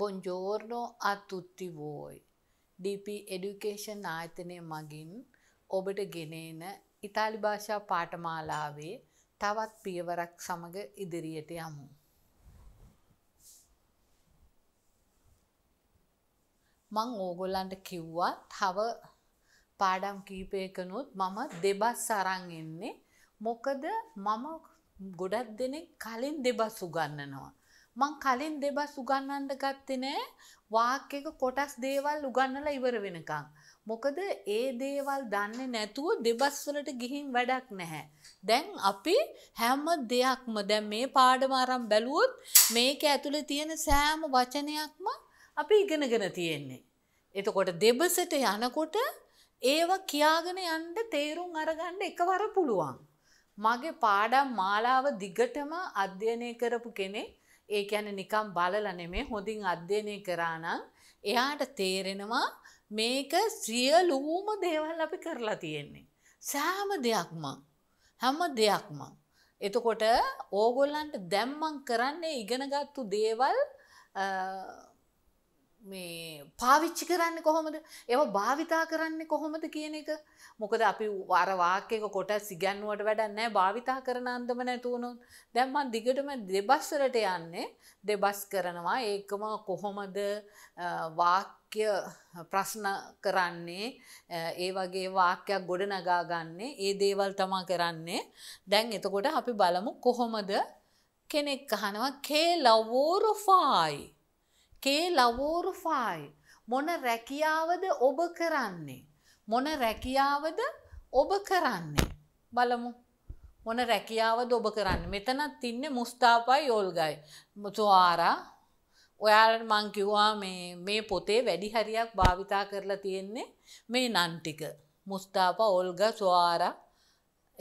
බොන්ජෝර්නෝ අත් උත්තිවෝයි. DP එඩුකේෂන් ආයතනය මගින් ඔබට ගෙනේන ඉතාලි භාෂා පාටමාලාවේ තවත් පියවරක් සමඟ ඉදිරියට යමු. මං ඕගොල්ලන්ට කිව්වා තව පාඩම් කීපයකනුත් මම දෙබස් අරන් එන්නේ මොකද මම ගොඩක් දෙනෙක් කලින් දෙබස් උගන්නනවා. මං කලින් දෙබස් උගන්නන්න ගත්තේ නෑ වාක් එක කොටස් දේවල් උගන්නලා ඉවර වෙනකන්. මොකද ඒ දේවල් දන්නේ නැතුව දෙබස් වලට ගිහින් වැඩක් නැහැ. දැන් අපි හැම දෙයක්ම දැන් මේ පාඩම අරන් බැලුවොත් මේක ඇතුලේ තියෙන සෑම වචනයක්ම අපි ඉගෙනගෙන තියෙන්නේ. එතකොට දෙබසට යනකොට ඒව කියාගෙන යන්න තේරුම් අරගන්න එකවර පුළුවන්. මගේ පාඩම් මාලාව දිගටම අධ්‍යයනය කරපු කෙනෙක් ඒ ගැන නිකම් බලල නෙමේ හොඳින් අධ්‍යයනය කරානං එයාට තේරෙනවා මේක සියලූම දේවල් අපි කරලා තියෙන්නේ. සෑම දෙයක්ම හැම දෙයක්ම. එතකොට ඕගොල්ලන්ට දැම්මං කරන්නේ ඉගෙනගත්තු දේවල් මේ පාවිච්චි කරන්න කොහොමද එව භාවිතා කරන්න කොහොමද කියන එක මොකද අපි වරවාකයක කොට සිගැන්නුවට වැඩන්නෑ භාවිතා කරන අන්දම නැතුවුණොත් දැම්මන් දිගටම දෙබස්සරට යන්නේ දෙබස් කරනවා ඒකම කොහොමද වාක්‍ය ප්‍රශ්න කරන්නේ ඒ වගේ වාක්‍යයක් ගොඩ නගා ගන්නේ ඒ දේවල් තමා කරන්නේ දැන් එතකොට අපි බලමු කොහොමද කෙනෙක් අහනවා කේ ලවෝරුෆායි කේ ලවෝරු ෆායි මොන රැකියාවද ඔබ කරන්නේ. මොන රැකියාවද ඔබ කරන්නේ. බලමු. මොන රැකියාවද ඔබ කරන්න මෙතනත් ඉන්න මුස්ථාපයි යෝල්ගයි. මුතුආරා ඔයාට මං කිව්වා මේ මේ පොතේ වැඩි හරියක් භාවිතා කරලා තියෙන්නේ මේ නන් ටික. මුස්ථාපා ඕල්ගා සොආරා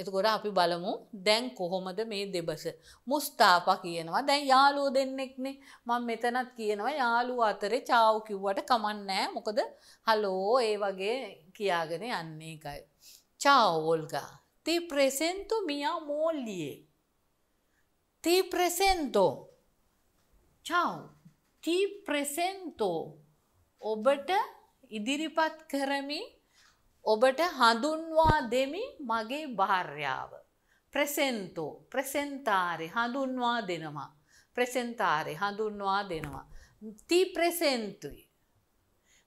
එතකොට අපි බලමු දැන් කොහොමද මේ දෙබස. මුස්තාප කියනවා දැන් යාලුව දෙන්නෙක්නේ මං මෙතනත් කියනවා යාලුව අතරේ චාව් කිව්වට කමන්නෑ මොකද හලෝ ඒ වගේ කියාගෙන යන්නේ එකයි. චාවෝල්ගා තේ ප්‍රසෙන්තු මියා මෝල්ලියේ. තේ ප්‍රසෙන්තෝ චාව් තී ප්‍රසෙන්තෝ ඔබට ඉදිරිපත් කරමින් ඔබට හඳුන්වා දෙමි මගේ භාර්යාව. ප්‍රසෙන්තෝ ප්‍රසෙන්තාරි හඳුන්වා දෙනවා. ප්‍රසෙන්තාරි හඳුන්වා දෙනවා. ති ප්‍රසෙන්තුයි.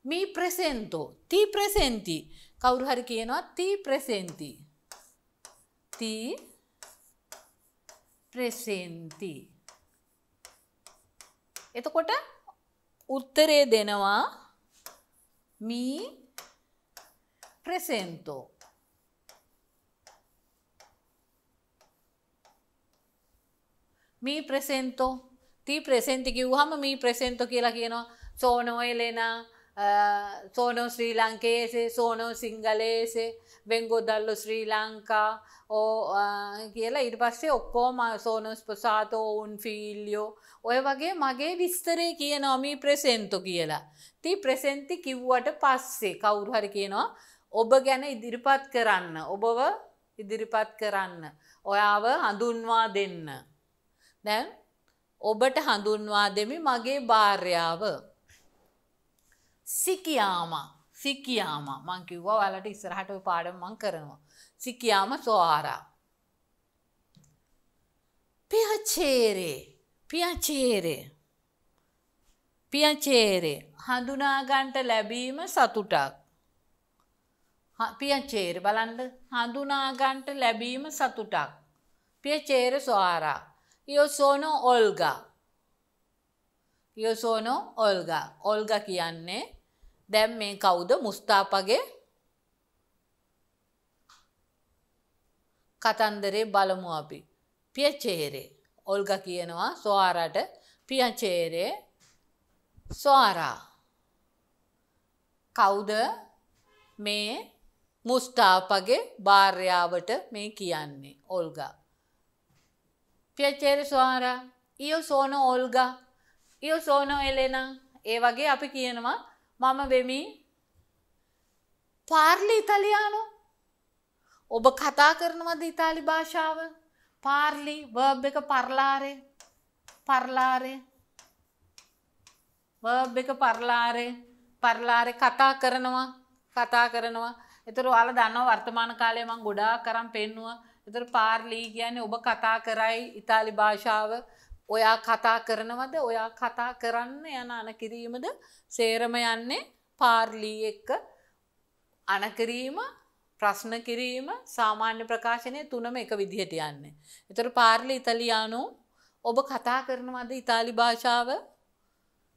මී ප්‍රසෙන්තෝ ති ප්‍රසෙන්ති කවුරු හරි කියනවා ති ප්‍රසෙන්ති. ති ප්‍රසෙන්ති. එතකොට උත්තරේ දෙනවා මී presento මී ප්‍රසෙන්තෝ ති ප්‍රසෙන්ති කිව්හම මී ප්‍රසෙන්තෝ කියලා කියනවා සෝනෝ එලෙනා සෝනෝ ශ්‍රී ලංකේසේ සෝනෝ සිංහලේසේ වෙංගොදල්ලු ශ්‍රී ලංකා ඕ කියලා ඉට පස්සේ ඔක්කෝම සෝනොස් ප්‍රසාතෝ ඔවුන් ෆිල්ලියෝ ඔය වගේ මගේ විස්තරය කියනොමී ප්‍රසෙන්තු කියලා. ති ප්‍රසෙන්ති කිව්වට පස්සේ කවුරුහරි කියනවා ඔබ ගැන ඉදිරිපත් කරන්න ඔබව ඉදිරිපත් කරන්න ඔයාව හඳුන්වා දෙන්න දැන් ඔබට හඳුන්වා දෙමි මගේ භාර්යාව සිකියාම සිකියාම මං කිව්වා ඔයාලට ඉස්සරහට ඔය පාඩම මං කරනවා සිකියාම සොආරා පියචේරේ පියචේරේ පියචේරේ හඳුනාගන්ට ලැබීම සතුටක් පියචේර බලන්ඩ හඳුනාගන්ට ලැබීම සතුටක්. පියචේර ස්වාරා. යොසෝනෝ ඔල්ගා. යොසෝනෝ ඔල්ගා ඔල්ග කියන්නේ දැම් මේ කවුද මුස්ථාපගේ කතන්දරේ බලමු අපි. පියචේරේ ඔල්ග කියනවා ස්වාරට පියචේරේ ස්වාරා. කවුද මේ මුස්ටාපගේ භාර්යාවට මේ කියන්නේ ඔල්ගා. පියචේර ස්වාරා ඉය සෝන ඔල්ගා ඉය සෝන එලෙන ඒ වගේ අපි කියනවා මම වෙමි පාර්ලි ඉතාලියානු ඔබ කතා කරනවද ඉතාලි භාෂාව පාර්ලි වර්බ් එක පරලාරේ පරලාරේ වර්බ් එක පරලාරේ පරලාරේ කතා කරනවා කතා කරනවා එතර යාල දන්නව වර්තමාන කාලය මං ගොඩා කරම් පෙන්නුව එතර පාර්ලී කියන්නේ ඔබ කතා කරයි ඉතාලි භාෂාව ඔයා කතා කරනවද ඔයා කතා කරන්න යන අනකිරීමද සේරම යන්නේ පාර්ලී එක්ක අනකිරීම ප්‍රශ්න කිරීම සාමාන්‍ය ප්‍රකාශනය තුනම එක විදිහට යන්නේ. එතර පාර්ලි ඉතලියානු ඔබ කතා කරනවද ඉතාලි භාෂාව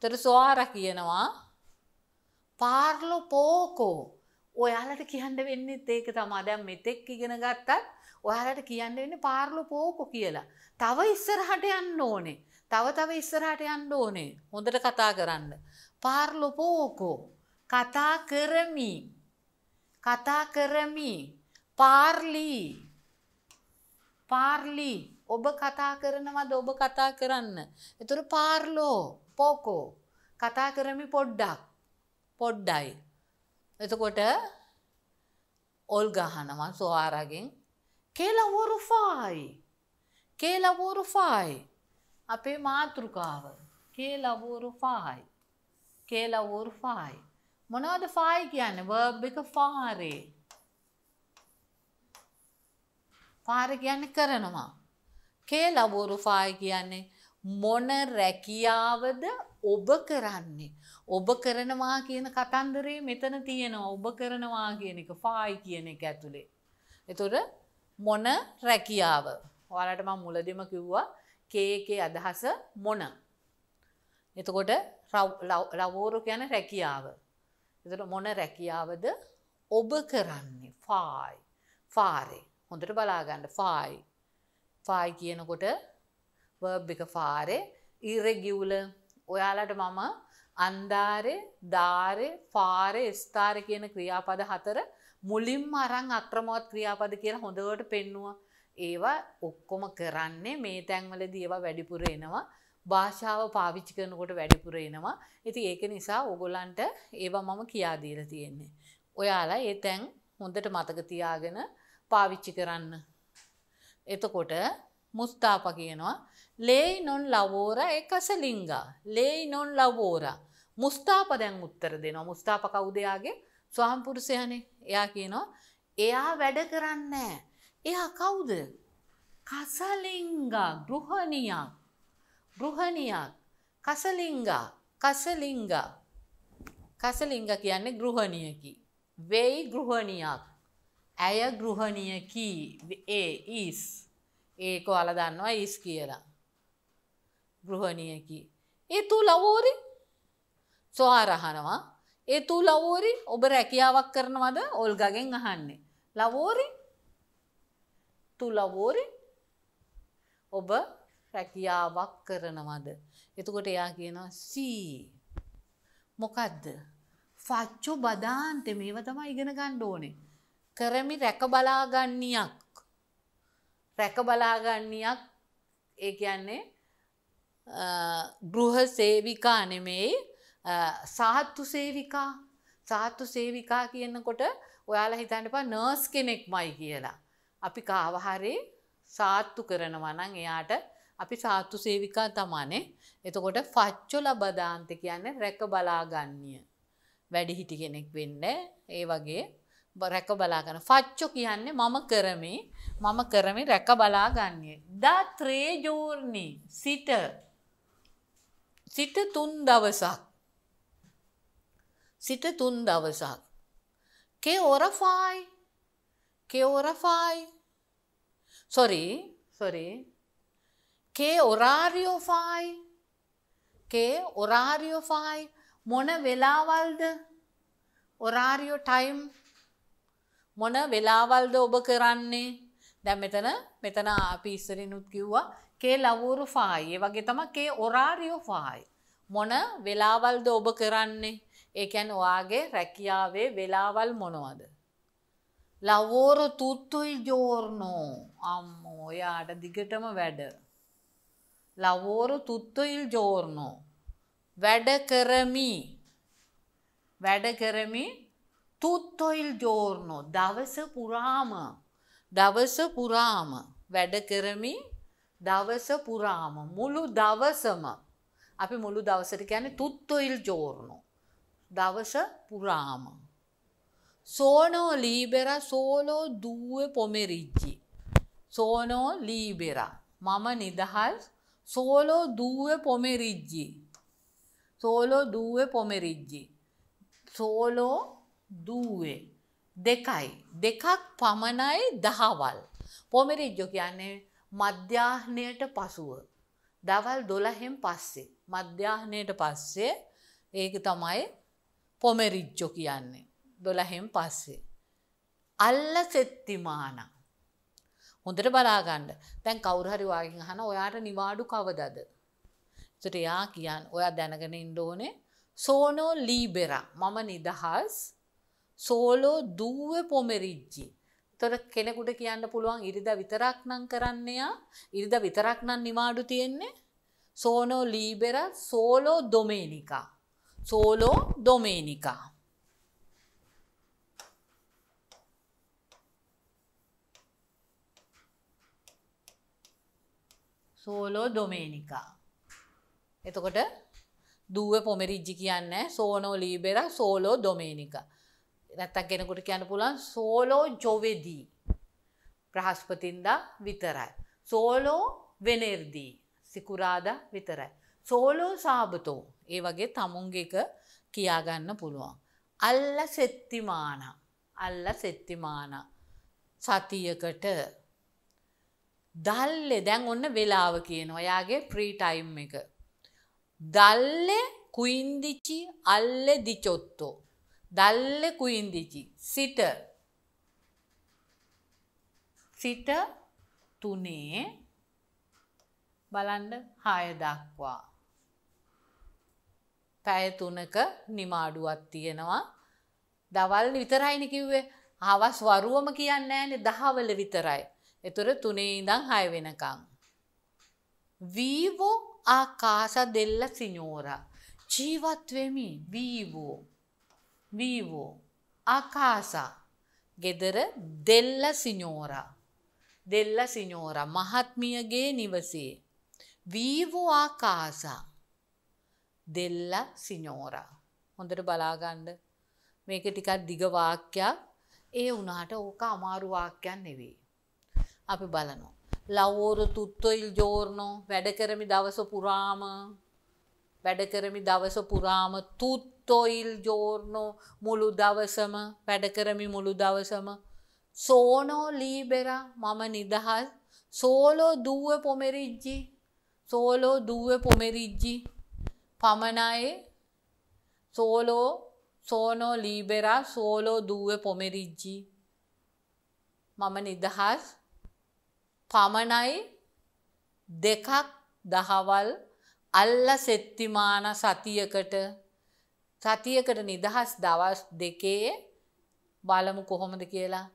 තර ස්වාර කියනවා පාර්ලො පෝකෝ ඔයාලට කියන්න වෙන්නෙත් ඒක තමා දැන් මෙතෙක් ඉගෙන ගත්තත් ඔයාලට කියන්න වෙන්නේ පාර්ලෝ පෝකෝ කියලා. තව ඉස්සරහට යන්න ඕනේ. තව තව ඉස්සරහට යන්න ඕනේ. හොඳට කතා කරන්න. පාර්ලෝ පෝකෝ කතා කරමි. කතා කරමි. පාර්ලි. පාර්ලි ඔබ කතා කරනවද ඔබ කතා කරන්න. එතකොට පාර්ලෝ පෝකෝ කතා කරමි පොඩ්ඩක්. පොඩ්ඩයි. එතකොට ඔල් ගහනවා සොආරගෙන් කෙලවරුෆායි කෙලවරුෆායි අපේ මාතෘකාව කෙලවරුෆායි කෙලවරුෆායි මොනවද ෆායි කියන්නේ verb එක ෆාරේ ෆාර කියන්නේ කරනවා කෙලවරුෆායි කියන්නේ මොන රැකියාවද ඔබ කරන්නේ ඔබ කරනවා කියන කතන්දරේ මෙතන තියෙනවා ඔබ කරනවා කියන එක ෆායි කියන එක ඇතුළේ. එතොට මොන රැකියාව. ඔයාලට මං මුලදිම කිව්වා කේකේ අදහස මොන. එතකොට ලවෝරු කියන රැකියාව. එතට මොන රැකියාවද ඔබ කරන්නේ ෆායි ෆාරේ හොඳට බලාගන්න ෆායි ෆායි කියනකොට වර්බ් එක ෆාරේ ඉරෙගිවුල ඔයාලට මම අන්ධාරය ධාරය පාරය ස්ථාර කියන ක්‍රියාපද හතර මුලින්ම අරං අක්‍රමවත් ක්‍රියාපද කියලා හොඳවට පෙන්නවා. ඒවා ඔක්කොම කරන්නේ මේ තැන්වල දඒවා වැඩිපුර එනවා. භාෂාව පාවිච්චි කරනකොට වැඩිපුර එනවා. ඉති ඒක නිසා ඔගොලන්ට ඒවා මම කියාදීල තියෙන්නේ. ඔයාලා ඒ තැන් හොඳට මතක තියාගෙන පාවිච්චි කරන්න. එතකොට මුස්තාප කියනවා ලේයි නොන් ලවෝර එකස ලිංගා ලේයි නොන් ලවෝරා මුස්ථාප දැන් උත්තර දෙනවා මුස්ථාප කවුදයාගේ ස්වාම්පුරුෂයනේ එයා කියනවා එයා වැඩ කරන්නේ එයා කවුද කසලිංගා ගෘහණියක් ගෘහණියක් කසලිංගා කසලිංගා කසලිංග කියන්නේ ගෘහණියකි වෙයි ගෘහණියක් ඇය ගෘහණියකි ඒ ඊස් ඒක ඔයාලා දන්නවා ඊස් කියලා ගෘහණියකි ඒ තුල ඕරි සොහාරහනවා ඒ තු ලවෝරි ඔබ රැකියාවක් කරනවද ඔල්ගගෙන් අහන්නේ. ලවෝරි තුලවෝරි ඔබ රැකියාවක් කරනවද. එතුකොට එයා කියනවා සී මොකදද ෆච්චෝ බදාන්ත මේව තමා ඉගෙන ගණ්ඩ ඕනේ. කරමි රැක බලාගන්නයක් රැක බලාගන්නයක් ඒ කියන්නේ ගෘහ සේවිකා නෙමෙයි සාත්තු සේවිකා සාත්තු සේවිකා කියන්නකොට ඔයාලා හිතන්නපා නර්ස් කෙනෙක් මයි කියලා. අපි කාවහරේ සාත්තු කරනවා නම් එයාට අපි සාත්තු සේවිකා තමානේ. එතකොට ෆච්චොල බදාන්ත කියන්නේ රැක බලාගන්නිය. වැඩි හිටි කෙනෙක් වෙන්න ඒ වගේ රැක බලාගන්න ෆච්චෝ කියන්නේ මම කරමි මම කරමි රැක බලාගන්නේ. දා ත්‍රේජෝර්ණි සිට සිට තුන් දවසක් සිට තුන් දවසක්. කෙඔරෆයි කෙඔරෆයි සොරි සොරි කෙඔරාරියෝෆයි කෙඔරාරියෝෆයි මොන වෙලාවල්ද ඔරාරියෝ ටයිම් මොන වෙලාවල්ද ඔබ කරන්නේ දැ මෙතන මෙතන අපි ඉස්සරිනුත් කිව්වා කේ ලවුරු ෆායි වගේ තම කේ ඔරාරියෝ ෆායි මොන වෙලාවල්ද ඔබ කරන්නේ ඒකැන් ඔයාගේ රැකියාවේ වෙලාවල් මොනවද. ලවෝර තුත්තුයි ජෝර්නෝ අම්මෝ ඔයාට දිගටම වැඩ. ලවෝරු තුත්තුයිල් ජෝර්නෝ. වැඩ කරමි වැඩ කරමි තුත්තොයිල් ජෝර්නෝ දවස පුරාම දවස පුරාම වැඩ කරමි දවස පුරාම මුළු දවසම අපි මුළු දවසට කියන්නේ තුත්තොයිල් ජෝර්නෝ දවස පුරාම. සෝනෝ ලීබෙර සෝලෝ දූව පොමෙරිච්චි. සෝනෝ ලීබෙර මම නිදහල් සෝලෝ දූව පොමෙරිච්ජි. සෝලෝ දූව පොමෙරිච්ජි. සෝලෝ දූවේ දෙකයි දෙකක් පමණයි දහවල්. පොමෙරිජ්ජෝ කියන්නේ මධ්‍යාහ්නයට පසුව. දවල් දොළහෙම් පස්සේ. මධ්‍යාහ්නයට පස්සේ ඒක තමයි පොමෙරිච්චෝ කියන්නේ. දොළහෙම් පස්සේ. අල්ල සෙත්තිමාන. හොඳට බලාගණ්ඩ තැන් කවුරහරිවාගෙන් හන ඔයාට නිවාඩු කවදද. තට එයා කියන් ඔයා දැනගෙන ඉන්ඩෝනේ සෝනෝ ලීබෙර මම නිදහස් සෝලෝ දූව පොමෙරිච්ජි. තොර කෙනෙකුට කියන්න පුළුවන් ඉරිද විතරක් නං කරන්නයා ඉරිද විතරක් නම් නිවාඩු තියෙන්නේ සෝනෝ ලීබෙර සෝලෝ දොමේනිකා. Solo domenica. සෝලෝ ඩොමේනිකා. එතකොට දුව පොමරිජ්ජි කියන්න සෝනෝ ලීබෙර සෝලෝ ඩොමේනික. නැත්තක් කෙනෙකුට කියන්න පුළන් සෝලෝ ජොවෙදී. ප්‍රහස්පතින්දා විතරයි. සෝලෝ වෙනෙර්දී. සිකුරාද විතරයි. සෝලෝ සාභතෝ ඒ වගේ තමුන්ගේක කියාගන්න පුළුවන්. අල්ල සෙත්තිමාන අල්ල සෙත්තිමාන සතියකට දල්ලෙ දැන් ඔන්න වෙලාව කියන ඔයාගේ ප්‍රීටයිම් එක. දල්ලෙ කුයින්දිචි අල්ලෙ දිචොත්තෝ. දල්ලෙ කුයින්දිචි සිට සිට තුනේ බලන්න හය දක්වා. පැය තුනක නිමාඩුවත් තියෙනවා. දවල් විතරයින කිව්වේ හවස් වරුවම කියන්න ෑනෙ දහවල විතරයි. එතුර තුනේ ඉඳං හය වෙනකං. වීවෝ ආකාස දෙල්ල සිනෝර. ජීවත්වෙමි වීවෝ. වීවෝ. ආකාසා. ගෙදර දෙල්ල සිනෝර. දෙල්ල සිනෝර මහත්මියගේ නිවසේ. වීවෝ ආකාසා. දෙල්ල සිනෝරා. හොඳට බලාගන්න මේක ටිකක් දිග වාක්‍යයක් ඒ වුණාට ඕක අමාරු වාක්‍යයක් නෙවෙයි. අපි බලනවා. ලවෝර තුත්තෝ il giorno වැඩ කරමි දවස පුරාම වැඩ කරමි දවස පුරාම තුත්තෝ il giorno මුළු දවසම වැඩ කරමි මුළු දවසම සෝනෝ ලීබෙරා මම නිදහස් සෝලෝ දුව පොමෙරිජ්ජි සෝලෝ දුව පොමෙරිජ්ජි පමණයි සෝලෝ සෝනෝ ලීබෙරා සෝලෝ දූව පොමෙරිජ්ජි මම නිදහස් පමණයි දෙකක් දහවල් අල්ල සෙත්තිමාන සතියකට සතියකට නිදහස් දවස් දෙකේ බලමු කොහොමද කියලා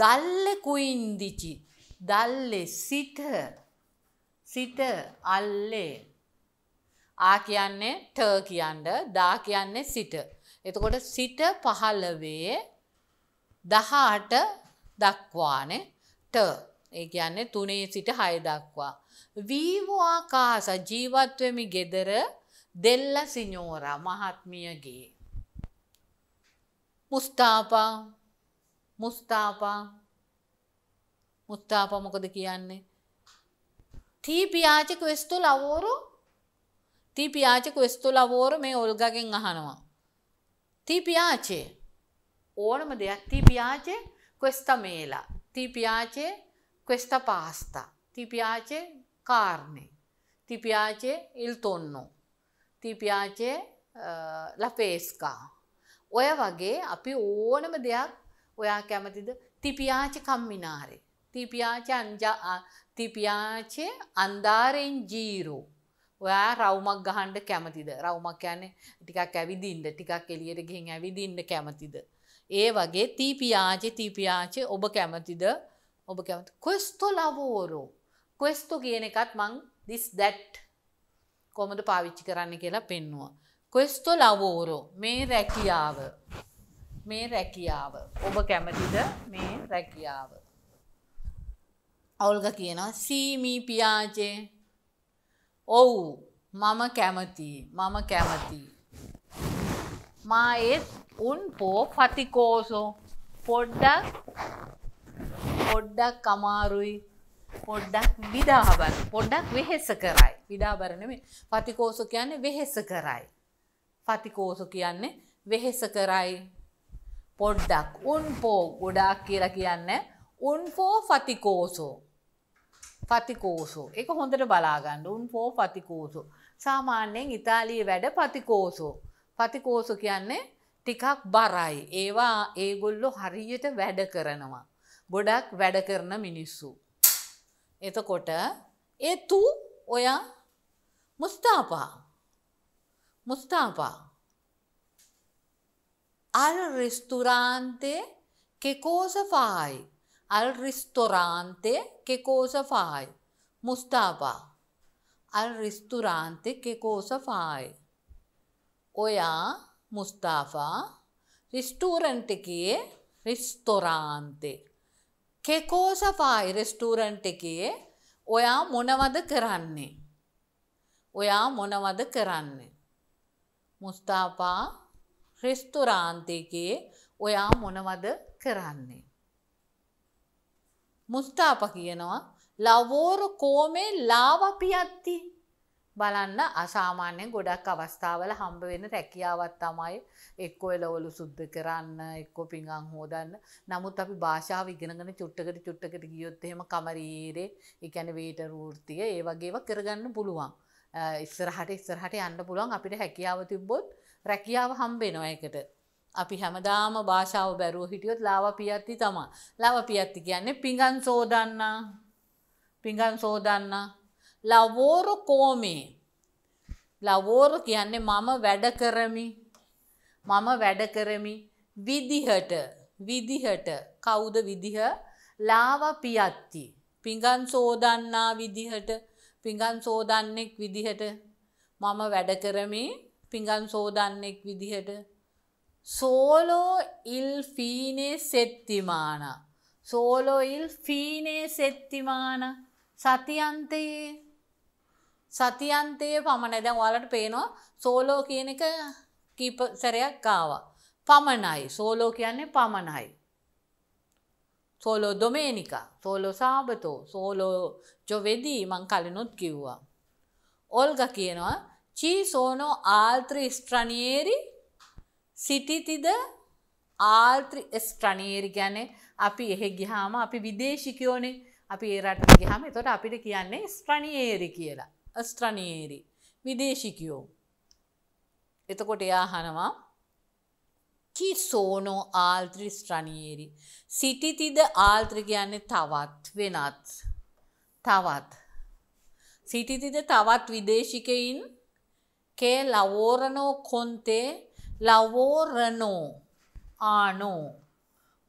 දල්ලෙ කුයින්දිචි දල්ලෙ සිට සිට අල්ලේ ආ කියන්නේ ට කියන්න දා කියන්නේ සිට. එතකොට සිට පහළවේ දහට දක්වානේ ට ඒ කියන්නේ තුනේ සිට හය දක්වා. වීවවාකාස ජීවත්වමි ගෙදර දෙල්ල සිනෝර මහත්මියගේ. මුස්ථාපා මුස්ථාපා මුස්ථාප මොකද කියන්නේ. තීපියාචික වෙස්තු ලවෝරු Ti piace questo lavoro? Me Olga'ගෙන් අහනවා. Ti piace? ඕනම දෙයක් ti piace questa mela. Ti piace questa pasta. Ti piace carne. Ti piace il tonno. Ti piace uh, la pesca. ඔය වගේ අපි ඕනම දෙයක් ඔයා කැමතිද? Ti piace camminare. Ti piace anja, ti piace andare in giro. ඔයා රවුමක් ගහන්ඩ කැමතිද රවුමක් යන ටිකක් ඇවිදින්ට ටිකක් එලියට ගිහින් ඇවිදින්න කැමතිද. ඒ වගේ තීපියාචි තීපියාචි ඔබ කැමතිද ඔබ කැමති කොස්තො ලවෝරෝ කොස්තෝ කියන එකත් මං දිස් දැට් කොමද පාවිච්චි කරන්න කියලා පෙන්නවා. කොස්තො ලවෝරෝ මේ රැකියාව මේ රැකියාව ඔබ කැමතිද මේ රැකියාව. ඔවුල්ග කියනවා සීමී පියාචේ ඔව් මම කැමති මම කැමති. මා ඒත් උන් පෝ පතිකෝසෝ පොඩ්ඩක් පොඩ්ඩක් අමාරුයි පොඩ්ඩක් විඩාබර පොඩ්ඩක් වෙහෙස කරයි විඩාබරන මේ පතිකෝස කියන්නේ වෙහෙස කරයි. පතිකෝස කියන්නේ වෙහෙස කරයි පොඩ්ඩක් උන් පෝ ගොඩාක් කියලා කියන්න උන් පෝ ෆතිකෝසෝ පතිකෝසෝ එක හොඳට බලාගන්න උන් පෝ පතිකෝසෝ සාමාන්‍යයෙන් ඉතාලිය වැඩ පතිකෝසෝ පතිකෝසු කියන්නේ ටිකක් බරයි ඒවා ඒගොල්ලො හරියට වැඩ කරනවා ගොඩක් වැඩ කරන මිනිස්සු එතකොට ඒතු ඔයා මුස්ථාපා මුස්ථාපා අල් රිස්තුරාන්තේ කෙකෝසෆායි al ristorante che cosa fai? Mustafa, al ristorante che cosa fai? Oya, Mustafa, ristorante che? Ristorante. Che cosa fai ristorante che? ඔයා මොනවද කරන්නේ? ඔයා මොනවද කරන්නේ? මුස්තාපා රෙස්තොරාන්තයේ ඔයා මොනවද කරන්නේ? මුස්ථාප කියනවා ලවෝරු කෝමේ ලාවපියත්ති බලන්න අසාමාන්‍යයෙන් ගොඩක් අවස්ථාවල හම්බ වෙන රැකියාවත් තමයි එක්කෝ එලවලු සුද්ධ කරන්න එක්කෝ පිඟන් හෝදන්න නමුත් අපි භාෂාව ඉගෙනගෙන චුට්ටකට චුට්ටකට ගියොත් එහෙම කමරීරේ ඒ කියන්නේ වේටර් වෘත්තිය ඒ වගේව කරගන්න පුළුවන් ඉස්සරහට ඉස්සරහට යන්න පුළුවන් අපිට හැකියාව තිබ්බොත් රැකියාව හම්බ වෙනවා ඒකට අපි හැමදාම භාෂාව බැරුව හිටියොත් ලාව පියත්ති තමා. ලාව පියත්ති කියන්නේ පිඟන් සෝදන්න. පිඟන් සෝදන්න. ලවෝර කෝමේ. ලවෝර කියන්නේ මම වැඩ කරමි. මම වැඩ කරමි විදිහට විදිහට කවුද විදිහ? ලාව පියත්ති. පිඟන් සෝදන්නා විදිහට පිඟන් සෝදන්නෙක් විදිහට මම වැඩ කරමි පිඟන් සෝදන්නෙක් විදිහට සෝලෝ ඉල් ෆීනේ සෙත්තිමාන සෝලෝ ඉල් ෆීනේ සෙත්තිමාන සතියන්තයේ සතියන්තයේ පමණ දැන් ඔයාලට පේනවා සෝලෝ කියන එක කීප සැරයක් ආවා පමණයි සෝලෝ කියන්නේ පමණයි සෝලෝ ඩොමේනිකා සෝලෝ සාබතෝ සෝලෝ ජොවෙදී මං කලිනුත් කිව්වා ඕල්ගා කියනවා චී සෝනෝ ආල්ත්‍රි ස්ට්‍රනියේරි සිටිතිද ආල්ත්‍රි ස්ට්‍රනීර් ගැන අපි එහෙ ගිහාම අපි විදේශිකයෝනේ අපි ඒ රට ගිහම තොට අපිට කියන්නේ ස්ට්‍රනියේරි කියලා ස්ට්‍රනීරි විදේශිකයෝ එතකොට එයා හනවා කි සෝනෝ ආල්ත්‍රි ස්ට්‍රනීරි සිටිතිද ආල්ත්‍රි කියන්නේ තවත් වෙනත් තවත් සිටිතිද තවත් විදේශිකයින් කේ ලවෝරනෝ කොන්තේ ලවෝරනෝ ආනෝ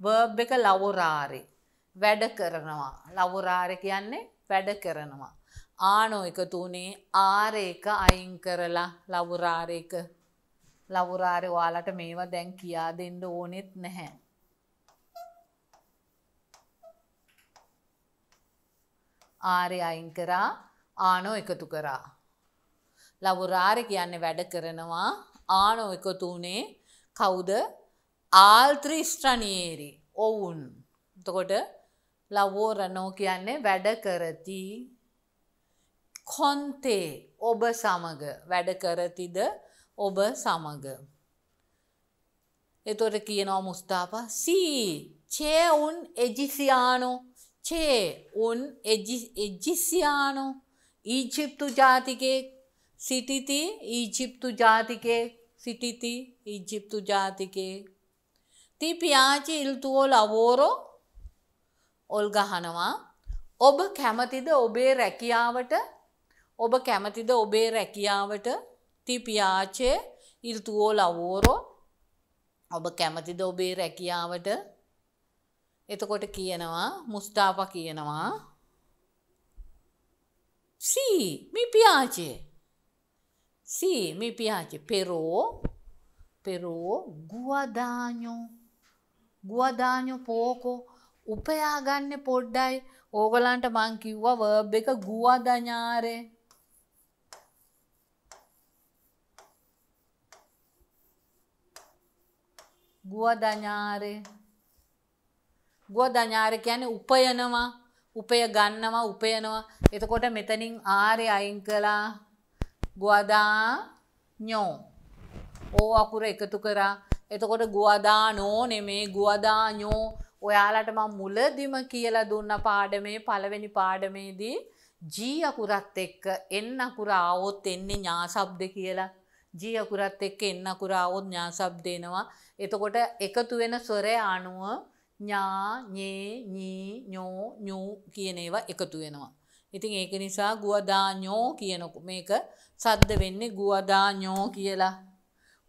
වර්බ් එක ලවුරාරි වැඩ කරනවා ලවුරාරි කියන්නේ වැඩ කරනවා ආනෝ එකතු වුණේ ආර එක අයින් කරලා ලවුරාරි එක ලවුරාරි ඔයාලට මේවා දැන් කියා දෙන්න ඕනෙත් නැහැ ආරය අයින් කරා ආනෝ එකතු කරා ලවුරාරි කියන්නේ වැඩ කරනවා ආනෝ එකතු වුණේ කවුද ආල්ත්‍රිෂ්ටනේරි ඔවුන්. එතකොට ලවෝරනෝ කියන්නේ වැඩ කරති කොන්තේ ඔබ සමග වැඩ කරතිද ඔබ සමග. එතොට කියනවා මුස්ථාප සී චේ උන් එජිසියානෝ චේ උන් එජිසියානෝ ඊජිප්තු ජාතිකයෙක් සිටිති ඊජිප්තු ජාතිකේ සිටිති ඊජිප්තු ජාතිකේ ති පියාචි ඉල්තුවෝ ලවෝරෝ ඔල්ගහනවා ඔබ කැමතිද ඔබේ රැකියාවට ඔබ කැමතිද ඔබේ රැකියාවට තිපියාචේ ඉල්තුවෝ ලවෝරෝ ඔබ කැමතිද ඔබේ රැකියාවට එතකොට කියනවා මුස්ටාප කියනවා සී මි පියාචේ Sì, mi piace, però, però guadagno, guadagno poco. උපයාගන්න පොඩ්ඩයි ඕගලන්ට මං කිව්වා වර්බ් එක ගුවදඥාරේ ගුවදඥාරේ ගුවදඥාර කියන්නේ උපයනවා උපය ගන්නවා උපයනවා එතකොට මෙතනින් ආරේ අයින් කළා ගුවදාඥෝ ඕ අකුර එකතු කරා එතකොට ගුවදානෝ නෙමේ ගුවදාඥෝ ඔයාලටම මුලදිම කියලා දුන්න පාඩමේ පළවෙනි පාඩමේදී ජී අකුරත් එක්ක එන්න අකුර ආවොත් එන්නේ ඥාසබ්ද කියලා. ජී අකුරත් එක්ක එන්න අකුර ආවොත් ඥාසබ්ද එනවා. එතකොට එකතු වෙන ස්වරය අනුව ඥා, ඤේ, නී, ඤෝ, ඤූ කියන ඒවා එකතු වෙනවා. ඉතින් ඒක නිසා ගුවදාඥෝ කියනකු මේක සද්ද වෙන්නේ ගුවදාඥෝ කියලා.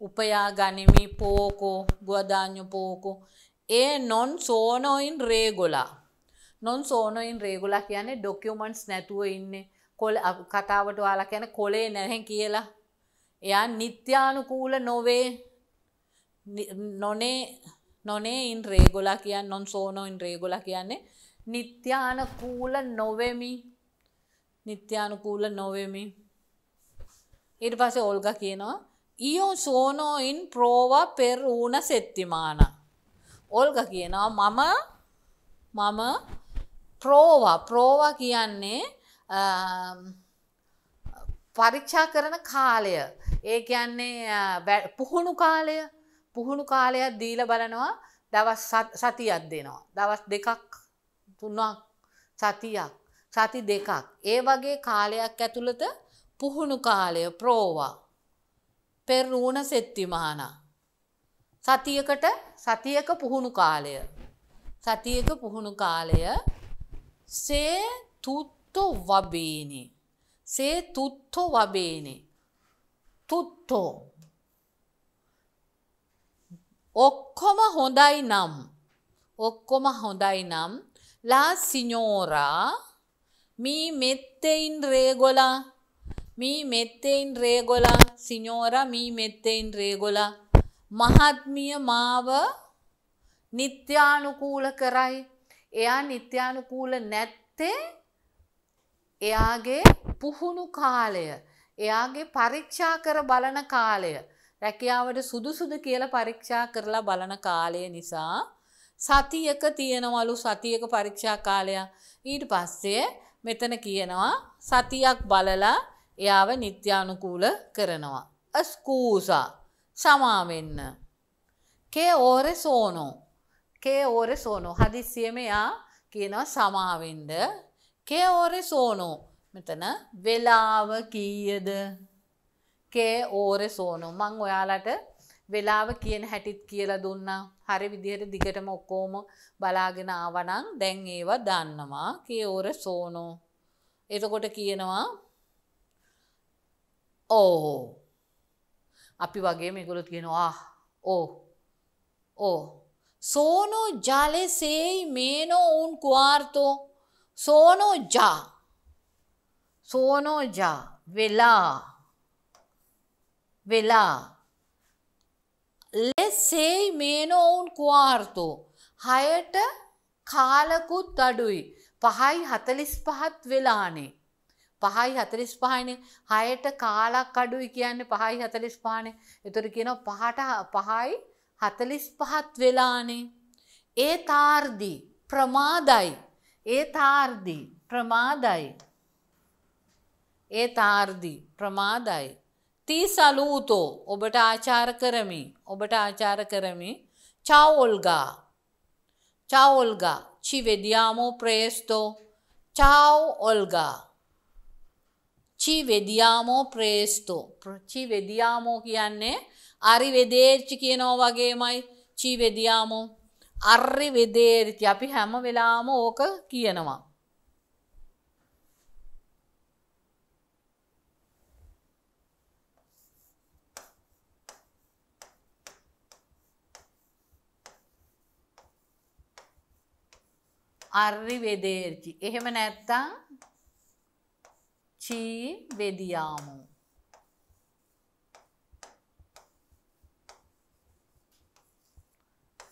උපයා ගනිමි පෝකෝ ගුවදාඥ පෝකෝ. ඒ නොන් සෝනෝයින් රේගොලා. නොන් සෝනෝයින් රේගොලා කියන්නේ ඩොකියුමන්ට්ස් නැතුව ඉන්නේ. කොල කතාවට ඔයාලා කියන්නේ කොලේ නැහැ කියලා. එයා නිත්‍යානුකූල නොවේ. නොනේ නොනේ ඉන් රේගොලා කියන්නේ නොන් සෝනෝයින් රේගොලා කියන්නේ නිත්‍යානුකූල නොවෙමි නිත්‍යානුකූල නොවෙමි. ඊට පස්සේ ඕල්ගා කියනවා ඊයෝ සෝනෝයින් ප්‍රෝවා පෙරූණ සෙත්තිමාන. ඕල්ගා කියනවා මම මම ප්‍රෝවා ප්‍රෝවා කියන්නේ පරික්ෂා කරන කාලය ඒ කියන්නේ පුහුණු කාලය පුහුණු කාලයක් දීල බලනවා දවස් සතියක් දෙනවා. දවස් දෙකක් තුනක් සතියක් සති දෙකක්. ඒ වගේ කාලයක් ඇතුළත පුහුණු කාලය ප්‍රෝවා. පෙරූණ සෙත්තිමහන. සතියකට සතියක පුහුණු කාලය. සතියක පුහුණු කාලය සේ තුත්තෝ වබේනි. සේ තුත්තෝ වබේනි. තුත්තෝ. ඔක්කොම හොඳයි නම්. ඔක්කොම හොඳයි නම් ලා සිනෝරා Mi mette in regola. Mi mette in regola. Signora, mi mette in regola. මහත්මිය මාව නිත්‍යානුකූල කරයි. එයා නිත්‍යානුකූල නැත්තේ එයාගේ පුහුණු කාලය. එයාගේ පරීක්ෂා කර බලන කාලය. රැකියාවට සුදුසුද කියලා පරීක්ෂා කරලා බලන කාලය නිසා සතියක තියෙනවලු සතියක පරීක්ෂා කාලයක්. ඊට පස්සේ මෙතන කියනවා සතියක් බලලා එයාව නිත්‍යානුකූල කරනවා. අස්කූසා සමාවෙන්න. කේ ඕරෙ සෝනෝ. කේ ඕරෙ සෝනෝ හදිසියම එයා කියනවා සමාවෙන්ඩ කේ ඕරෙ සෝනෝ මෙතන වෙලාව කීයද කේ ඕරෙ සෝනෝ මං ඔයාලට වෙලාව කියන හැටිත් කියලා දුන්නා. හරි විදිහට දිගටම ඔක්කොම බලාගෙන ආවනම් දැන් ඒව දන්නවා. කියෝර සෝනෝ. එතකොට කියනවා ඕ අපි වගේ මේගොල්ලොත් කියනවා ඕ ඕ සෝනෝ ජාලේ සේයි මේනෝ උන් කුවාර්තෝ සෝනෝ ජා සෝනෝ ජා වෙලා වෙලා ලෙස්සෙයි මේනෝ ඔවුන් කුවාර්තෝ. හයට කාලකුත් අඩුයි. පහයි හතලිස් පහත් වෙලානේ. පහයි හතලිස් පහන හයට කාලක් අඩුයි කියන්න පහයි හතලිස් පානේ එතුර කියන පහට පහයි හතලිස් පහත් වෙලානේ. ඒ තාර්දිී ප්‍රමාදයි. ඒ තාර්දිී ප්‍රමාදයි. ඒ තාර්දිී ප්‍රමාදයි. ती सालू उतो ඔබට ආචාර කරමි ඔබට ආචාර කරමි චාවෝල්ගා චාවෝල්ගා චි වෙදියාමෝ ප්‍රේස්තෝ චාව ඔල්ගා චි වෙදියාමෝ ප්‍රේස්තෝ චි වෙදියාමෝ කියන්නේ අරි වෙදේච්චි කියනෝ වගේමයි චි වෙදියාමෝ අර්රි වෙදේරිති අපි හැම වෙලාම ඕක කියනවා අර්රි වෙදේර්චි. එහෙම නැත්තම් චී වෙදියාමු.